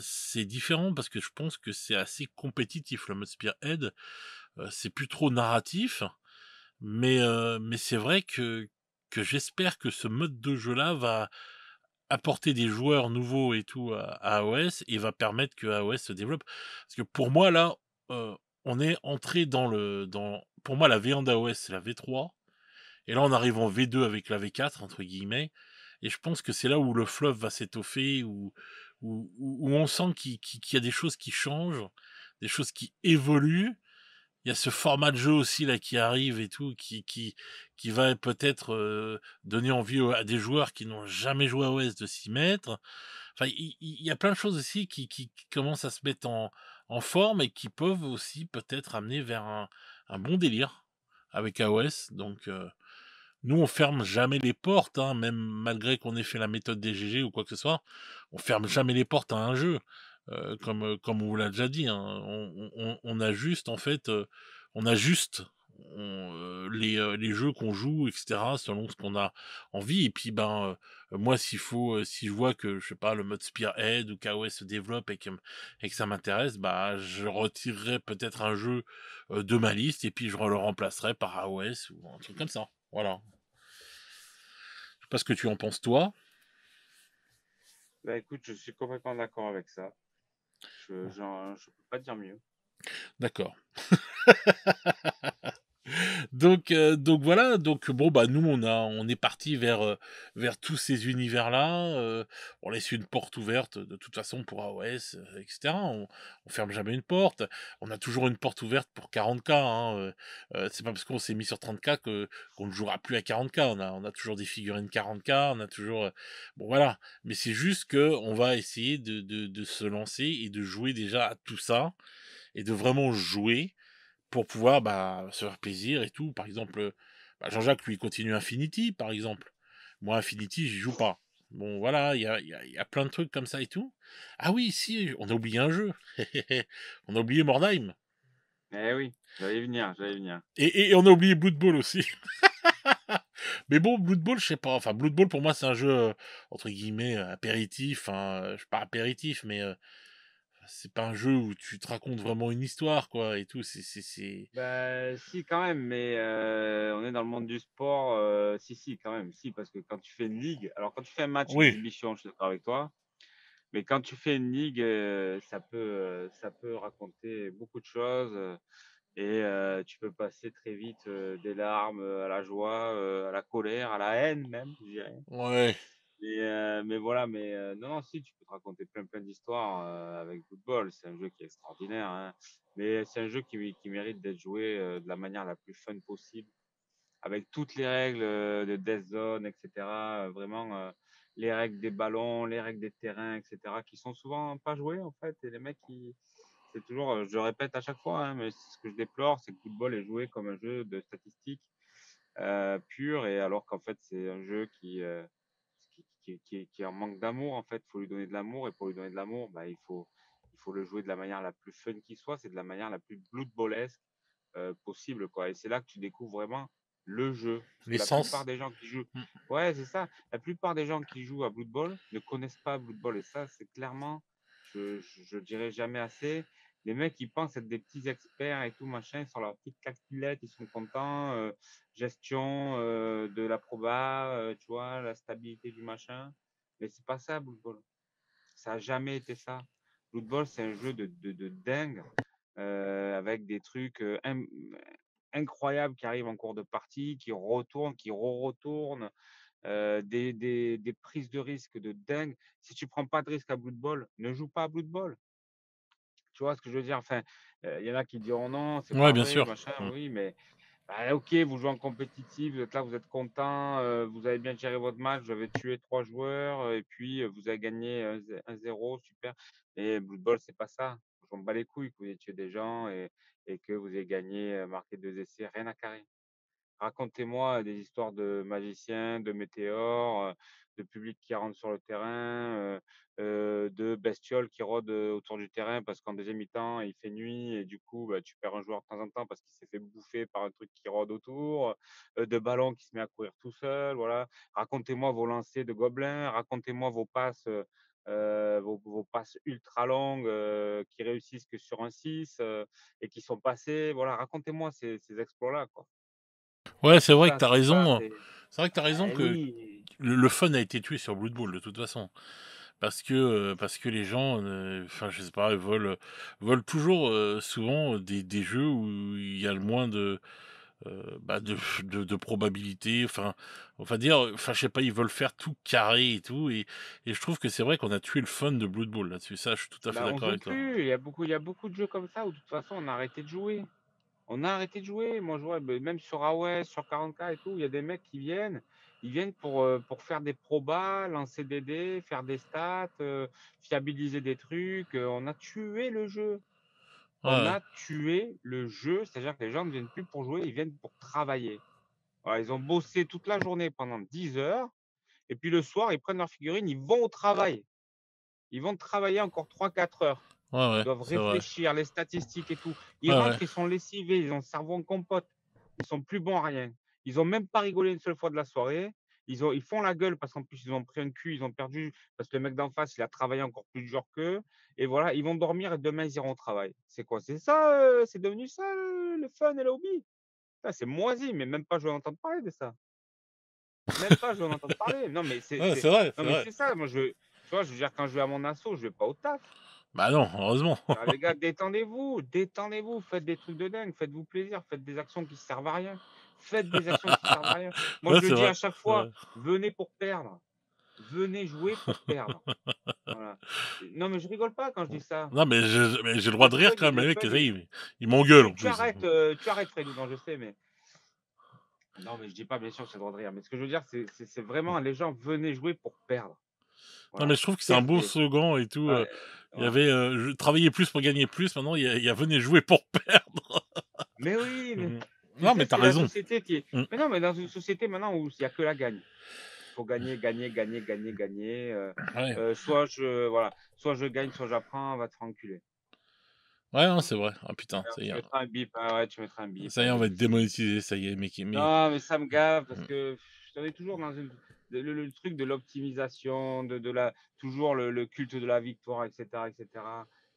c'est différent parce que je pense que c'est assez compétitif le mode Spearhead. c'est plus trop narratif. Mais, mais c'est vrai que, que j'espère que ce mode de jeu-là va apporter des joueurs nouveaux et tout à, AOS et va permettre que AOS se développe. Parce que pour moi, là, euh, on est entré dans le. Dans, pour moi, la V1 d'AOS, c'est la V3. Et là, on arrive en V2 avec la V4, entre guillemets. Et je pense que c'est là où le fleuve va s'étoffer, où, où, on sent qu'il y a des choses qui changent, des choses qui évoluent il y a ce format de jeu aussi là qui arrive et tout, qui va peut-être donner envie à des joueurs qui n'ont jamais joué à OS de s'y mettre. il, y, a plein de choses aussi qui, commencent à se mettre en, forme et qui peuvent aussi peut-être amener vers un, bon délire avec AOS. Donc, nous, on ferme jamais les portes, hein, même malgré qu'on ait fait la méthode des DGG ou quoi que ce soit, on ferme jamais les portes à un jeu. Euh, comme, euh, comme on vous l'a déjà dit, hein, on, on, en fait, euh, on a les, les, jeux qu'on joue, etc., selon ce qu'on a envie. Et puis, ben, moi, s'il faut, si je vois que, je sais pas, le mode Spearhead ou KOS se développe et que, et que ça m'intéresse, bah, je retirerai peut-être un jeu de ma liste et puis je le remplacerai par AOS ou un truc comme ça. Voilà. Je sais pas ce que tu en penses, toi. Bah écoute, je suis complètement d'accord avec ça. Je ne peux pas dire mieux. D'accord. donc, euh, donc voilà, donc bon bah nous on on est parti vers euh, vers tous ces univers là, euh, on laisse une porte ouverte de toute façon pour AOS, etc. On, on ferme jamais une porte, on a toujours une porte ouverte pour 40K. Hein. c'est pas parce qu'on s'est mis sur 30K que qu'on ne jouera plus à 40K. On a toujours des figurines 40K, on a toujours bon voilà, mais c'est juste que on va essayer de se lancer et de jouer déjà à tout ça et de vraiment jouer pour pouvoir bah, se faire plaisir et tout. Par exemple, euh, bah, Jean-Jacques, lui, continue Infinity, par exemple. Moi, Infinity, je joue pas. Bon, voilà, il y a, plein de trucs comme ça et tout. Ah oui, si, on a oublié un jeu. on a oublié Mordheim. Eh oui, j'allais venir, j'allais venir. Et, et, on a oublié Blood Bowl aussi. Mais bon, Blood Bowl, je sais pas. Enfin, Blood Bowl, pour moi, c'est un jeu, euh, entre guillemets, apéritif. Enfin, je sais pas apéritif, mais euh, c'est pas un jeu où tu te racontes vraiment une histoire, quoi, et tout. C'est, c'est, Bah, si, quand même, mais on est dans le monde du sport. si, si, quand même, si, parce que quand tu fais une ligue, alors quand tu fais un match oui. je suis d'accord avec toi, mais quand tu fais une ligue, ça, peut, ça peut raconter beaucoup de choses. et tu peux passer très vite des larmes à la joie, à la colère, à la haine même, je dirais. Ouais. Euh, mais voilà, mais euh, non, non, si, tu peux te raconter plein, plein d'histoires euh, avec Football. C'est un jeu qui est extraordinaire. Hein. Mais c'est un jeu qui, qui mérite d'être joué de la manière la plus fun possible, avec toutes les règles de Death Zone, etc. vraiment, les règles des ballons, les règles des terrains, etc., qui sont souvent pas jouées, en fait. Et les mecs, qui c'est toujours, je répète à chaque fois, hein, mais ce que je déplore, c'est que Football est joué comme un jeu de statistiques pure, et alors qu'en fait, c'est un jeu qui qui, en manque d'amour, en fait, il faut lui donner de l'amour. Et pour lui donner de l'amour, bah, il, faut, il faut le jouer de la manière la plus fun qui soit, c'est de la manière la plus bloodballesque euh, possible. Quoi. Et c'est là que tu découvres vraiment le jeu. la plupart des gens qui jouent. Mm. Ouais, c'est ça. La plupart des gens qui jouent à Blood Bowl ne connaissent pas Blood Bowl. Et ça, c'est clairement, je, je, je dirais jamais assez les mecs, ils pensent être des petits experts et tout machin sur leur petite calculette, ils sont contents. Euh, gestion euh, de la proba, euh, tu vois, la stabilité du machin. Mais c'est pas ça, Blood Bowl. Ça a jamais été ça. Blood Bowl, c'est un jeu de, de, de dingue avec des trucs incroyables qui arrivent en cours de partie, qui retournent, qui re-retournent. Des, des, des, prises de risque de dingue. Si tu prends pas de risque à Blood Bowl, ne joue pas à Blood Bowl. Tu vois ce que je veux dire Enfin, il y en a qui diront non, c'est pas bien vrai, sûr. Mmh. Oui, mais bah, ok, vous jouez en compétitif, vous êtes là, vous êtes content, vous avez bien géré votre match, vous avez tué trois joueurs, et puis vous avez gagné 1-0, super. Et le c'est pas ça. Je m'en bats les couilles que vous ayez tué des gens et, et que vous ayez gagné, marqué deux essais, rien à carrer. Racontez-moi des histoires de magiciens, de météores, de publics qui rentrent sur le terrain, euh, euh, de bestioles qui rôdent euh, autour du terrain parce qu'en deuxième mi-temps, il fait nuit et du coup, bah, tu perds un joueur de temps en temps parce qu'il s'est fait bouffer par un truc qui rôde autour, de ballons qui se mettent à courir tout seul. Voilà. Racontez-moi vos lancers de gobelins, racontez-moi vos passes. vos, passes ultra longues qui réussissent que sur un 6 et qui sont passées. Voilà, racontez-moi ces, ces exploits-là. Quoi. Ouais, c'est vrai, que t'as raison. C'est bah vrai que t'as raison que le, fun a été tué sur Blood Bowl de toute façon. Parce que, euh, parce que les gens, euh, enfin, euh, je sais pas, volent, volent toujours euh, souvent des, des, jeux où il y a le moins de, probabilités, bah de, de, Enfin, on va dire, enfin, je sais pas, ils veulent faire tout carré et tout. Et, et je trouve que c'est vrai qu'on a tué le fun de Blood Bowl là-dessus. Ça, je suis tout à fait bah, d'accord avec toi. Il y, a beaucoup, il y a beaucoup de jeux comme ça où de toute façon on a arrêté de jouer on a arrêté de jouer. Moi, je vois, ben, même sur AOS, sur 40K et tout, il y a des mecs qui viennent. Ils viennent pour, euh, pour faire des probas, lancer des dés, faire des stats, euh, fiabiliser des trucs. Euh, on a tué le jeu. On a tué le jeu. C'est-à-dire que les gens ne viennent plus pour jouer, ils viennent pour travailler. ils ont bossé toute la journée pendant 10 heures. Et puis le soir, ils prennent leur figurine, ils vont au travail. Ils vont travailler encore 3-4 heures ils doivent réfléchir, les statistiques et tout. Ils ils sont lessivés, ils ont le cerveau en compote. Ils sont plus bons à rien. Ils n'ont même pas rigolé une seule fois de la soirée. Ils, ont, ils font la gueule parce qu'en plus, ils ont pris un cul, ils ont perdu parce que le mec d'en face, il a travaillé encore plus dur qu'eux. Et voilà, ils vont dormir et demain, ils iront au travail. C'est quoi C'est ça euh, C'est devenu ça le fun et le hobby C'est moisi, mais même pas je veux entendre parler de ça. Même pas je veux entendre parler. Non, mais c'est vrai. C'est ça. Moi, je, tu vois, je veux dire, quand je vais à mon assaut, je vais pas au taf. Bah non, heureusement. Ah, les gars, détendez-vous, détendez-vous, faites des trucs de dingue, faites-vous plaisir, faites des actions qui servent à rien. Faites des actions qui servent à rien. Moi, je le dis à chaque fois, venez pour perdre. Venez jouer pour perdre. Non, mais je rigole pas quand je dis ça. Non, mais j'ai le droit de rire quand même, Les mecs, ils m'engueulent. Tu, arrêtes, tu arrêtes, je sais, mais. Non, mais je dis pas, bien sûr, j'ai le droit de rire. Mais ce que je veux dire, c'est vraiment les gens, venez jouer pour perdre. Non, mais je trouve que c'est un beau slogan et tout. Euh, il y avait euh, travailler plus pour gagner plus. Maintenant, il y a, il jouer pour perdre. mais oui. Mais... Mm-hmm. Non, mais as raison. Mm. Mais non, mais dans une société maintenant où il n'y a que la gagne. Faut gagner, gagner, gagner, gagner, gagner. Euh, euh, soit je voilà, soit je gagne, soit j'apprends. Va te faire enculer. Ouais, non, c'est vrai. Ah putain, ça y est. Tu un bip, hein, ouais, tu mettras un bip. Ça y est, on va être démonétisé, ça y est, mais... Non, mais ça me gave parce mm. que je ai toujours dans une le, truc de l'optimisation, de, de, la, toujours le, culte de la victoire, etc. etc.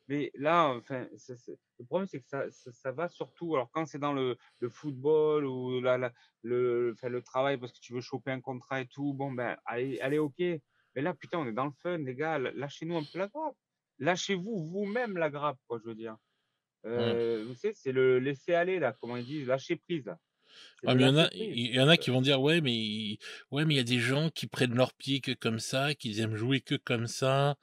Mais là, enfin, le problème, c'est que ça, ça, va surtout. Alors, quand c'est dans le, le, football ou la, le, enfin, le travail parce que tu veux choper un contrat et tout, bon, ben, allez, allez OK. Mais là, putain, on est dans le fun, les gars. Lâchez-nous un peu la grappe. Lâchez-vous vous-même la grappe, quoi, je veux dire. Mmh. Euh, vous savez, c'est le laisser aller, là, comment ils disent, lâcher prise. Là il, y en a, qui vont dire ouais mais ouais mais il y a des gens qui prennent leur pied que comme ça, qu'ils aiment jouer que comme ça.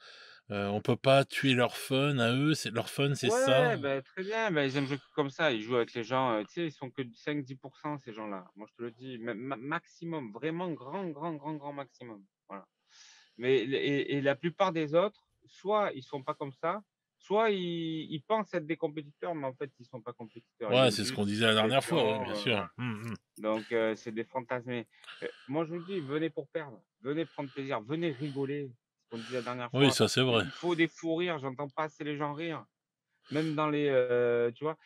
Euh, on peut pas tuer leur fun à eux, c'est leur fun, c'est ça. Bah, très bien, bah, ils aiment jouer comme ça, ils jouent avec les gens, tu sais, ils sont que 5-10% ces gens-là. Moi je te le dis, maximum, vraiment grand, grand, grand, grand maximum. Mais et, la plupart des autres, soit ils sont pas comme ça, soit ils, pensent être des compétiteurs, mais en fait, ils sont pas compétiteurs. Ouais, c'est ce qu'on disait la dernière fois, hein, bien euh, sûr. Hum, hum. Donc, euh, c'est des fantasmes. Euh, moi, je vous dis, venez pour perdre, venez prendre plaisir, venez rigoler. Ce qu'on disait la dernière fois. Oui, ça, c'est vrai. Il faut des fous rires, j'entends pas assez les gens rire. Même dans les. tu vois,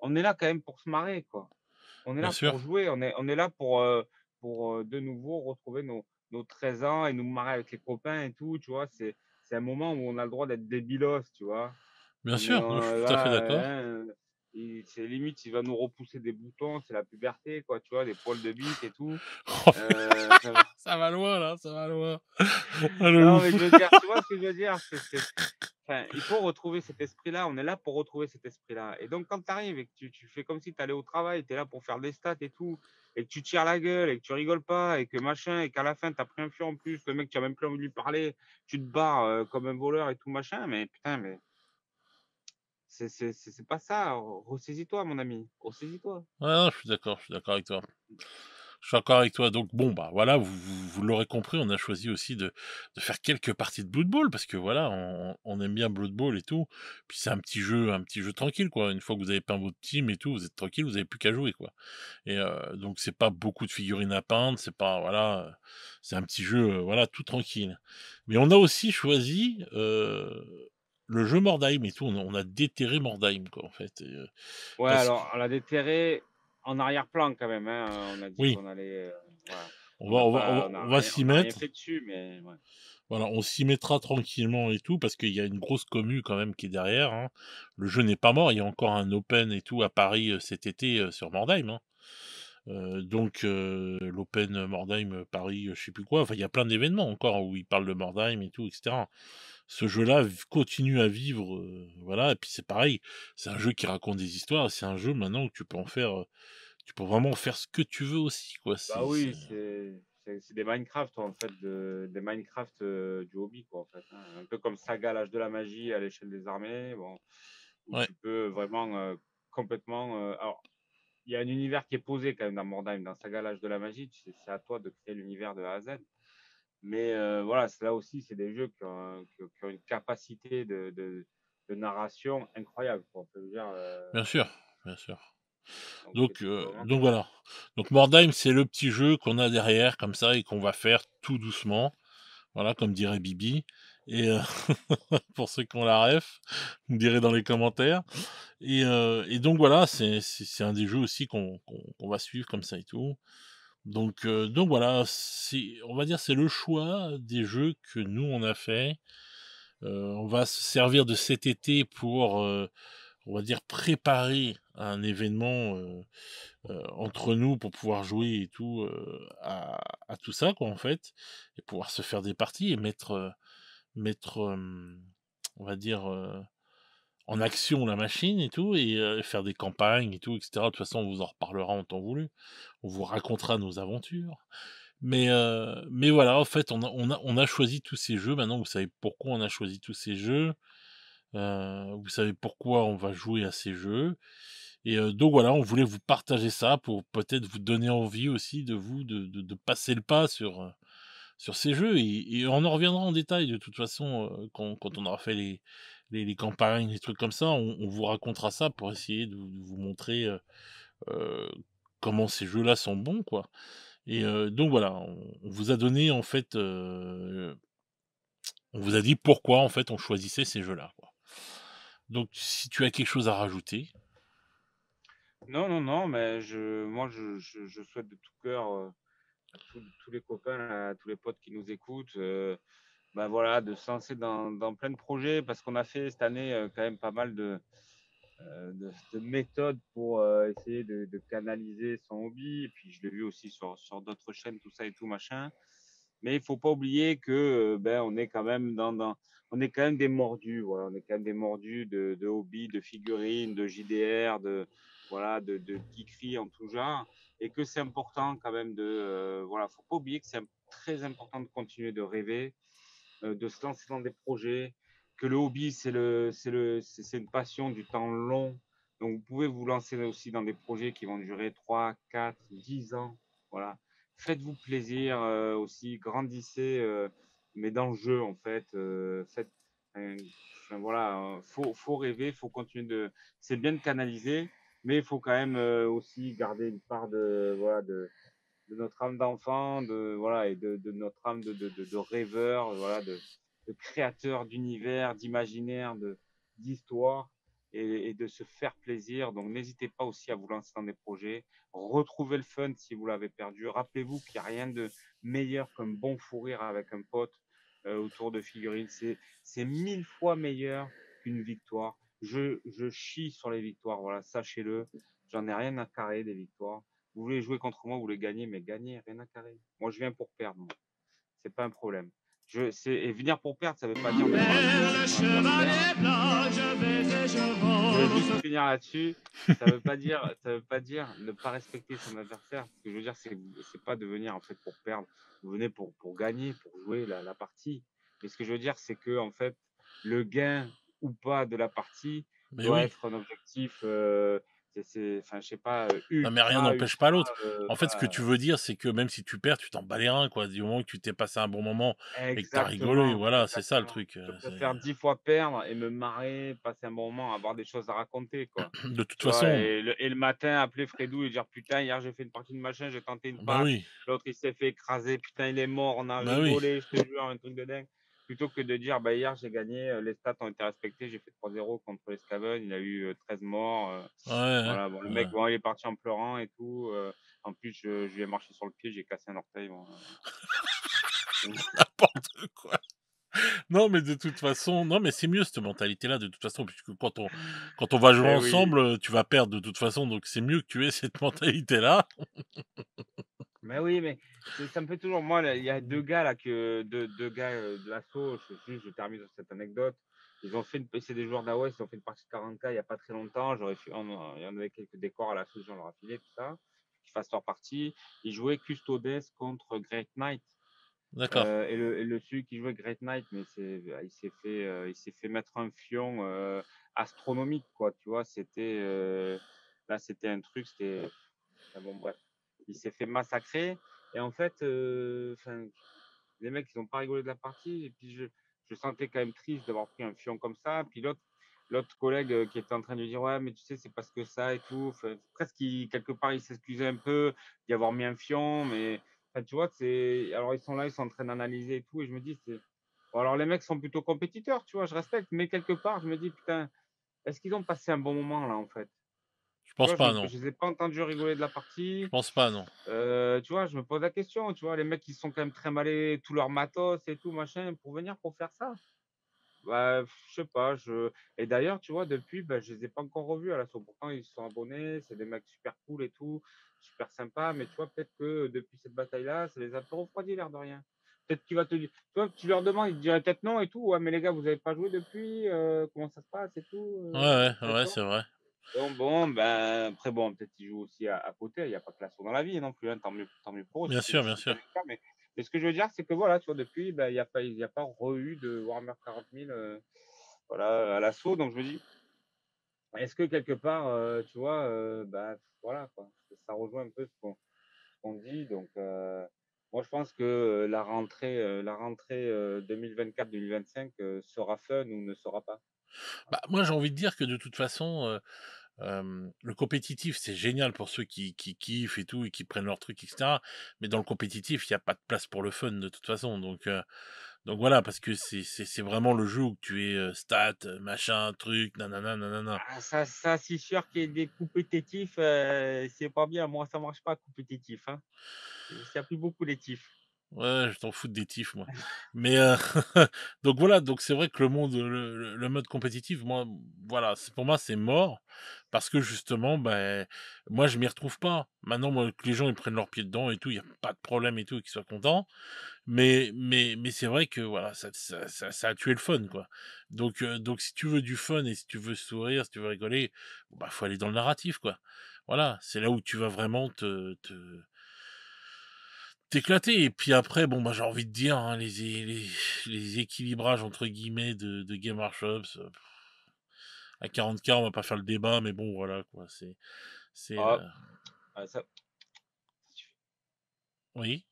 on est là quand même pour se marrer, quoi. On est là pour jouer, on est, on est là pour, pour de nouveau retrouver nos, nos 13 ans et nous marrer avec les copains et tout, tu vois, c'est c'est un moment où on a le droit d'être débilos, tu vois. Bien sûr, je suis tout à fait d'accord. Hein, c'est limite, il va nous repousser des boutons, c'est la puberté, quoi, tu vois, des poils de bite et tout. Oh, euh, ça, va... loin, là, ça va loin. Ah, non, mais je veux dire, tu vois ce que je veux dire c'est Enfin, Il faut retrouver cet esprit-là, on est là pour retrouver cet esprit-là. Et donc, quand tu arrives et que tu, fais comme si tu allais au travail, tu es là pour faire des stats et tout, et que tu tires la gueule, et que tu rigoles pas, et que machin, et qu'à la fin, tu as pris un fur en plus, le mec, tu as même plus envie de lui parler, tu te barres euh, comme un voleur et tout, machin, mais putain, mais c'est pas ça. Ressaisis-toi, mon ami. Ressaisis-toi. Ouais, je suis d'accord. Je suis d'accord avec toi. Mmh. Je suis d'accord avec toi. Donc bon, bah voilà, vous, l'aurez compris, on a choisi aussi de, faire quelques parties de Blood Bowl parce que voilà, on, aime bien Blood Bowl et tout. Puis c'est un petit jeu, un petit jeu tranquille quoi. Une fois que vous avez peint votre team et tout, vous êtes tranquille, vous avez plus qu'à jouer quoi. Et euh, donc c'est pas beaucoup de figurines à peindre, c'est pas voilà, c'est un petit jeu euh, voilà tout tranquille. Mais on a aussi choisi euh, le jeu Mordheim et tout, on, a déterré Mordheim, quoi, en fait. Euh, ouais, alors, on l'a déterré en arrière-plan, quand même. Hein, euh, on On va, on s'y mettre. Voilà, on s'y mettra tranquillement et tout, parce qu'il y a une grosse commu quand même qui est derrière. Hein. Le jeu n'est pas mort, il y a encore un open et tout à Paris euh, cet été sur Mordheim. donc l'Open Mordheim Paris, je sais plus quoi. Enfin, il y a plein d'événements encore où ils parlent de Mordheim et tout, etc ce jeu-là continue à vivre. voilà, et puis c'est pareil, c'est un jeu qui raconte des histoires, c'est un jeu maintenant où tu peux en faire, tu peux vraiment faire ce que tu veux aussi, quoi. Bah oui, c'est des Minecraft en fait, de, des Minecraft du hobby, quoi, hein, Un peu comme Saga, l'âge de la magie à l'échelle des armées, bon, tu peux vraiment complètement. alors, il y a un univers qui est posé quand même dans Mordheim, dans Saga, l'âge de la magie, c'est à toi de créer l'univers de A à Z. Mais euh, voilà, là aussi, c'est des jeux qui ont, qui ont une capacité de, de, narration incroyable. dire, euh, Bien sûr, bien sûr. Donc, euh, donc, voilà. Donc Mordheim, c'est le petit jeu qu'on a derrière comme ça et qu'on va faire tout doucement. Voilà, comme dirait Bibi. Et pour ceux qui ont la ref, vous direz dans les commentaires. Et, et donc voilà, c'est un des jeux aussi qu'on va suivre comme ça et tout. Donc, donc voilà, on va dire c'est le choix des jeux que nous on a fait. on va se servir de cet été pour, on va dire, préparer un événement entre nous pour pouvoir jouer et tout à, tout ça quoi en fait et pouvoir se faire des parties et mettre, mettre, on va dire en action la machine et tout, et faire des campagnes et tout, etc. De toute façon, on vous en reparlera en temps voulu on vous racontera nos aventures. Mais, euh, mais voilà, en fait, on a, on, a, choisi tous ces jeux. Maintenant, vous savez pourquoi on a choisi tous ces jeux. Euh, vous savez pourquoi on va jouer à ces jeux. Et euh, donc voilà, on voulait vous partager ça pour peut-être vous donner envie aussi de vous de, passer le pas sur, sur ces jeux. Et, on en reviendra en détail de toute façon quand, on aura fait les, campagnes, les trucs comme ça. On, vous racontera ça pour essayer de, vous montrer comment ces jeux-là sont bons, quoi. Et mmh. donc voilà, on, vous a donné en fait, on vous a dit pourquoi en fait on choisissait ces jeux-là. Donc si tu as quelque chose à rajouter. Non, non, non, mais je, moi je, souhaite de tout cœur à tous les copains, à tous les potes qui nous écoutent, ben voilà, de se lancer dans, dans plein de projets parce qu'on a fait cette année quand même pas mal de, euh, de, de, méthode pour euh, essayer de, canaliser son hobby. Et puis, je l'ai vu aussi sur, d'autres chaînes, tout ça et tout machin. Mais il faut pas oublier que euh, ben on est quand même dans, on est quand même des mordus, voilà, on est quand même des mordus de, hobby, de figurines, de JDR, de voilà, de, de en tout genre, et que c'est important quand même de voilà, faut pas oublier que c'est très important de continuer de rêver, de se lancer dans des projets, que le hobby, c'est le, c'est le, c'est une passion du temps long. Donc, vous pouvez vous lancer aussi dans des projets qui vont durer 3, 4, 10 ans. Voilà. Faites-vous plaisir euh, aussi, grandissez, euh, mais dans le jeu, en fait. Euh, faites, voilà, faut, faut rêver, faut continuer de. C'est bien de canaliser, mais il faut quand même aussi garder une part de, voilà, de, notre âme d'enfant, de, voilà, et de, notre âme de, de rêveur, voilà, de de créateur d'univers, d'imaginaire, d'histoire et, et, de se faire plaisir. Donc n'hésitez pas aussi à vous lancer dans des projets. Retrouvez le fun si vous l'avez perdu. Rappelez-vous qu'il n'y a rien de meilleur qu'un bon fou rire avec un pote euh, autour de figurines. C'est mille fois meilleur qu'une victoire. Je, je chie sur les victoires, voilà, sachez-le. J'en ai rien à carrer des victoires. Vous voulez jouer contre moi, vous voulez gagner, mais gagner, rien à carrer. Moi, je viens pour perdre. C'est pas un problème. Je, c'est, et venir pour perdre, ça veut pas dire. Je vais finir là-dessus. Ça veut pas dire, ça veut pas dire ne pas respecter son adversaire. Ce que je veux dire, c'est, c'est pas de venir en fait pour perdre. Vous venez pour, gagner, pour jouer la, partie. Mais ce que je veux dire, c'est que en fait, le gain ou pas de la partie doit être un objectif. Euh, enfin, je sais pas. Euh, non, mais rien n'empêche pas l'autre. Euh, en fait, ce que bah tu veux dire, c'est que même si tu perds, tu t'en bats les reins, quoi. Du moment que tu t'es passé un bon moment et que t'as rigolé, voilà, c'est ça le truc. Je euh, peux faire dix fois perdre et me marrer, passer un bon moment, avoir des choses à raconter, quoi. de toute façon. et, le, matin, appeler Fredou et dire putain, hier j'ai fait une partie de machin, j'ai tenté une bah L'autre il s'est fait écraser, putain, il est mort, on a bah rigolé, je te jure, un truc de dingue plutôt que de dire bah, hier j'ai gagné, euh, les stats ont été respectés, j'ai fait 3-0 contre les Scaven, il a eu 13 euh, morts. Euh, le mec, est parti en pleurant et tout. en plus, je, je, lui ai marché sur le pied, j'ai cassé un orteil. N'importe quoi. Non, mais de toute façon, non, mais c'est mieux cette mentalité-là, de toute façon, puisque quand on, quand on va eh jouer ensemble, tu vas perdre de toute façon, donc c'est mieux que tu aies cette mentalité-là. Mais oui, mais ça me fait toujours. Moi, il y a deux gars là que deux, deux gars euh, de l'assaut. Je, je termine sur cette anecdote. Ils ont fait une, c'est des joueurs d'AOS, ils ont fait une partie de 40K il n'y a pas très longtemps. J'aurais fait, il y en avait quelques décors à la souche, on leur a tout ça. Qu'ils fassent leur partie. Ils jouaient Custodes contre Great Knight. D'accord. Euh, et, le, le, celui qui jouait Great Knight, mais c'est, il s'est fait, euh, il s'est fait mettre un fion astronomique, quoi. Tu vois, c'était, là, c'était un truc, c'était, bon, bref il s'est fait massacrer. Et en fait, euh, les mecs, ils n'ont pas rigolé de la partie. Et puis, je, sentais quand même triste d'avoir pris un fion comme ça. Puis l'autre, collègue euh, qui était en train de lui dire ouais mais tu sais c'est parce que ça et tout presque quelque part il s'excusait un peu d'y avoir mis un fion mais tu vois c'est alors ils sont là ils sont en train d'analyser et tout et je me dis c'est alors les mecs sont plutôt compétiteurs tu vois je respecte mais quelque part je me dis putain est-ce qu'ils ont passé un bon moment là en fait je pense pas, non. Je les ai pas entendus rigoler de la partie. Je pense pas, non. Euh, tu vois, je me pose la question, tu vois, les mecs ils sont quand même très malés, tout leur matos et tout, machin, pour venir pour faire ça. Bah, je sais pas. Je... Et d'ailleurs, tu vois, depuis, bah, je les ai pas encore revus à Pourtant, ils sont abonnés, c'est des mecs super cool et tout, super sympa. Mais tu vois, peut-être que euh, depuis cette bataille-là, ça les a un peu refroidis, l'air de rien. Peut-être qu'il va te dire, tu vois, tu leur demandes, ils te diraient peut-être non et tout. Ouais, mais les gars, vous avez pas joué depuis, euh, comment ça se passe et tout. ouais, ouais, c'est vrai. Bon, bon, ben, après, bon, peut-être qu'ils joue aussi à, côté. Il n'y a pas que l'assaut dans la vie non plus. Hein, tant, mieux, tant mieux pour eux. Bien sûr, bien sûr. mais, ce que je veux dire, c'est que voilà, tu vois, depuis, ben, il y n'y a pas, y a pas re-eu de Warhammer 40 000 voilà, à l'assaut. Donc, je me dis, est-ce que quelque part, euh, tu vois, euh, ben, voilà, quoi, ça rejoint un peu ce qu'on dit. Donc, euh, moi, je pense que la rentrée, la rentrée 2024-2025 sera fun ou ne sera pas. Bah, moi, j'ai envie de dire que de toute façon, le compétitif, c'est génial pour ceux qui, qui, kiffent et tout, et qui prennent leur truc, etc. Mais dans le compétitif, il n'y a pas de place pour le fun de toute façon. Donc, donc voilà, parce que c'est vraiment le jeu où tu es stats stat, machin, truc, nanana, nanana. Ah, ça, ça c'est sûr qu'il y des compétitifs, c'est pas bien. Moi, ça marche pas compétitif. Hein. a pris beaucoup les tifs. Ouais, je t'en fous des tifs, moi. Mais euh, donc voilà, donc c'est vrai que le monde, le, mode compétitif, moi, voilà, pour moi c'est mort parce que justement, ben, moi je m'y retrouve pas. Maintenant, que les gens ils prennent leur pied dedans et tout, il y a pas de problème et tout, qu'ils soient contents. Mais mais mais c'est vrai que voilà, ça, ça, a tué le fun, quoi. Donc euh, donc si tu veux du fun et si tu veux sourire, si tu veux rigoler, bah faut aller dans le narratif, quoi. Voilà, c'est là où tu vas vraiment te éclaté, Et puis après, bon, bah, j'ai envie de dire, hein, les, les, équilibrages entre guillemets de, de Game Workshops, euh, à 40K, on va pas faire le débat, mais bon, voilà, quoi. C'est. Ah, euh ah, ça... Oui.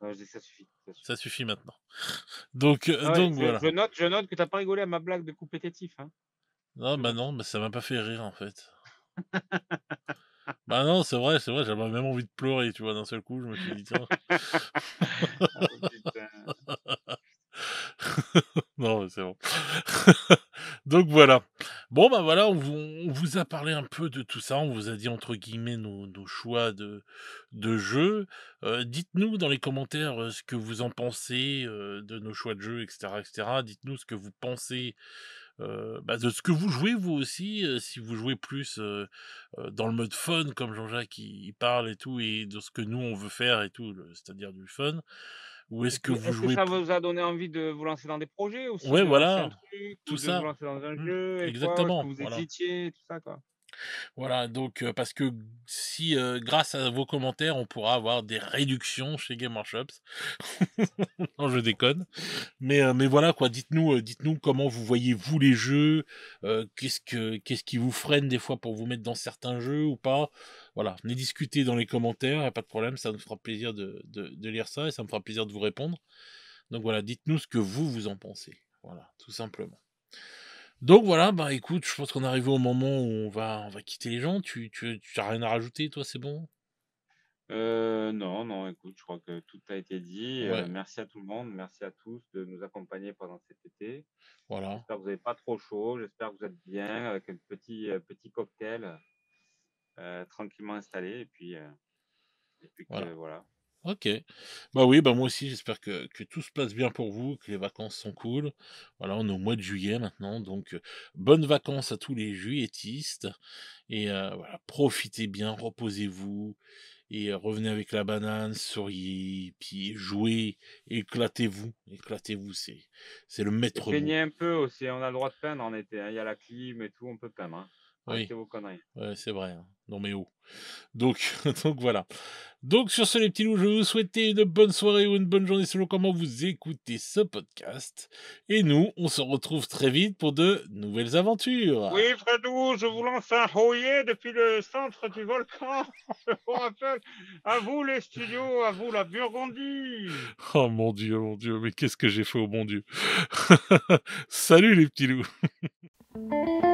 ça suffit. Ça suffit, maintenant. donc, euh, voilà. Je note, je note que t'as pas rigolé à ma blague de compétitif. Hein. Non, bah non, mais ça m'a pas fait rire en fait. bah non, c'est vrai, c'est vrai, j'avais même envie de pleurer, tu vois, d'un seul coup, je me suis dit, ça. Oh, non, c'est bon. Donc voilà. Bon, bah, voilà, on vous, a parlé un peu de tout ça, on vous a dit entre guillemets nos, choix de, de jeu. Euh, dites-nous dans les commentaires euh, ce que vous en pensez euh, de nos choix de jeu, etc. etc. Dites-nous ce que vous pensez euh, bah, de ce que vous jouez vous aussi, euh, si vous jouez plus euh, dans le mode fun, comme Jean-Jacques il, parle et tout, et de ce que nous on veut faire et tout, c'est-à-dire du fun. Ou est-ce que vous jouez ça vous a donné envie de vous lancer dans des projets aussi Oui, voilà. tout ça. exactement. vous tout ça quoi. Voilà, donc parce que si grâce à vos commentaires, on pourra avoir des réductions chez Game Workshops. non, je déconne. Mais, mais voilà quoi, dites-nous dites-nous comment vous voyez vous les jeux, qu'est-ce que quest qui vous freine des fois pour vous mettre dans certains jeux ou pas. Voilà, venez discuter dans les commentaires, a pas de problème, ça nous fera plaisir de, lire ça et ça me fera plaisir de vous répondre. Donc voilà, dites-nous ce que vous vous en pensez. Voilà, tout simplement. Donc voilà, bah écoute, je pense qu'on est arrivé au moment où on va, on va quitter les gens. Tu, tu, tu rien à rajouter, toi, c'est bon euh, non, non, écoute, je crois que tout a été dit. Euh, merci à tout le monde, merci à tous de nous accompagner pendant cet été. Voilà. J'espère que vous n'avez pas trop chaud, j'espère que vous êtes bien avec un petit, euh, petit cocktail tranquillement installé. Et puis, voilà. Ok. Bah oui, bah moi aussi, j'espère que, que tout se passe bien pour vous, que les vacances sont cool. Voilà, on est au mois de juillet maintenant, donc bonnes vacances à tous les juilletistes. Et voilà, profitez bien, reposez-vous, et revenez avec la banane, souriez, puis jouez, éclatez-vous, éclatez-vous, c'est, c'est le maître. peignez un peu aussi, on a le droit de peindre en été, hein, il y a la clim et tout, on peut peindre. Hein. Oui. vos conneries. c'est vrai. Hein. Non mais oh. Donc, donc voilà. Donc sur ce les petits loups, je vous souhaite une bonne soirée ou une bonne journée selon comment vous écoutez ce podcast. Et nous, on se retrouve très vite pour de nouvelles aventures. Oui Fredou, je vous lance un hoyer depuis le centre du volcan. Je vous rappelle, à vous les studios, à vous la Burgondie. Oh mon dieu, mon dieu, mais qu'est-ce que j'ai fait au bon dieu. Salut les petits loups.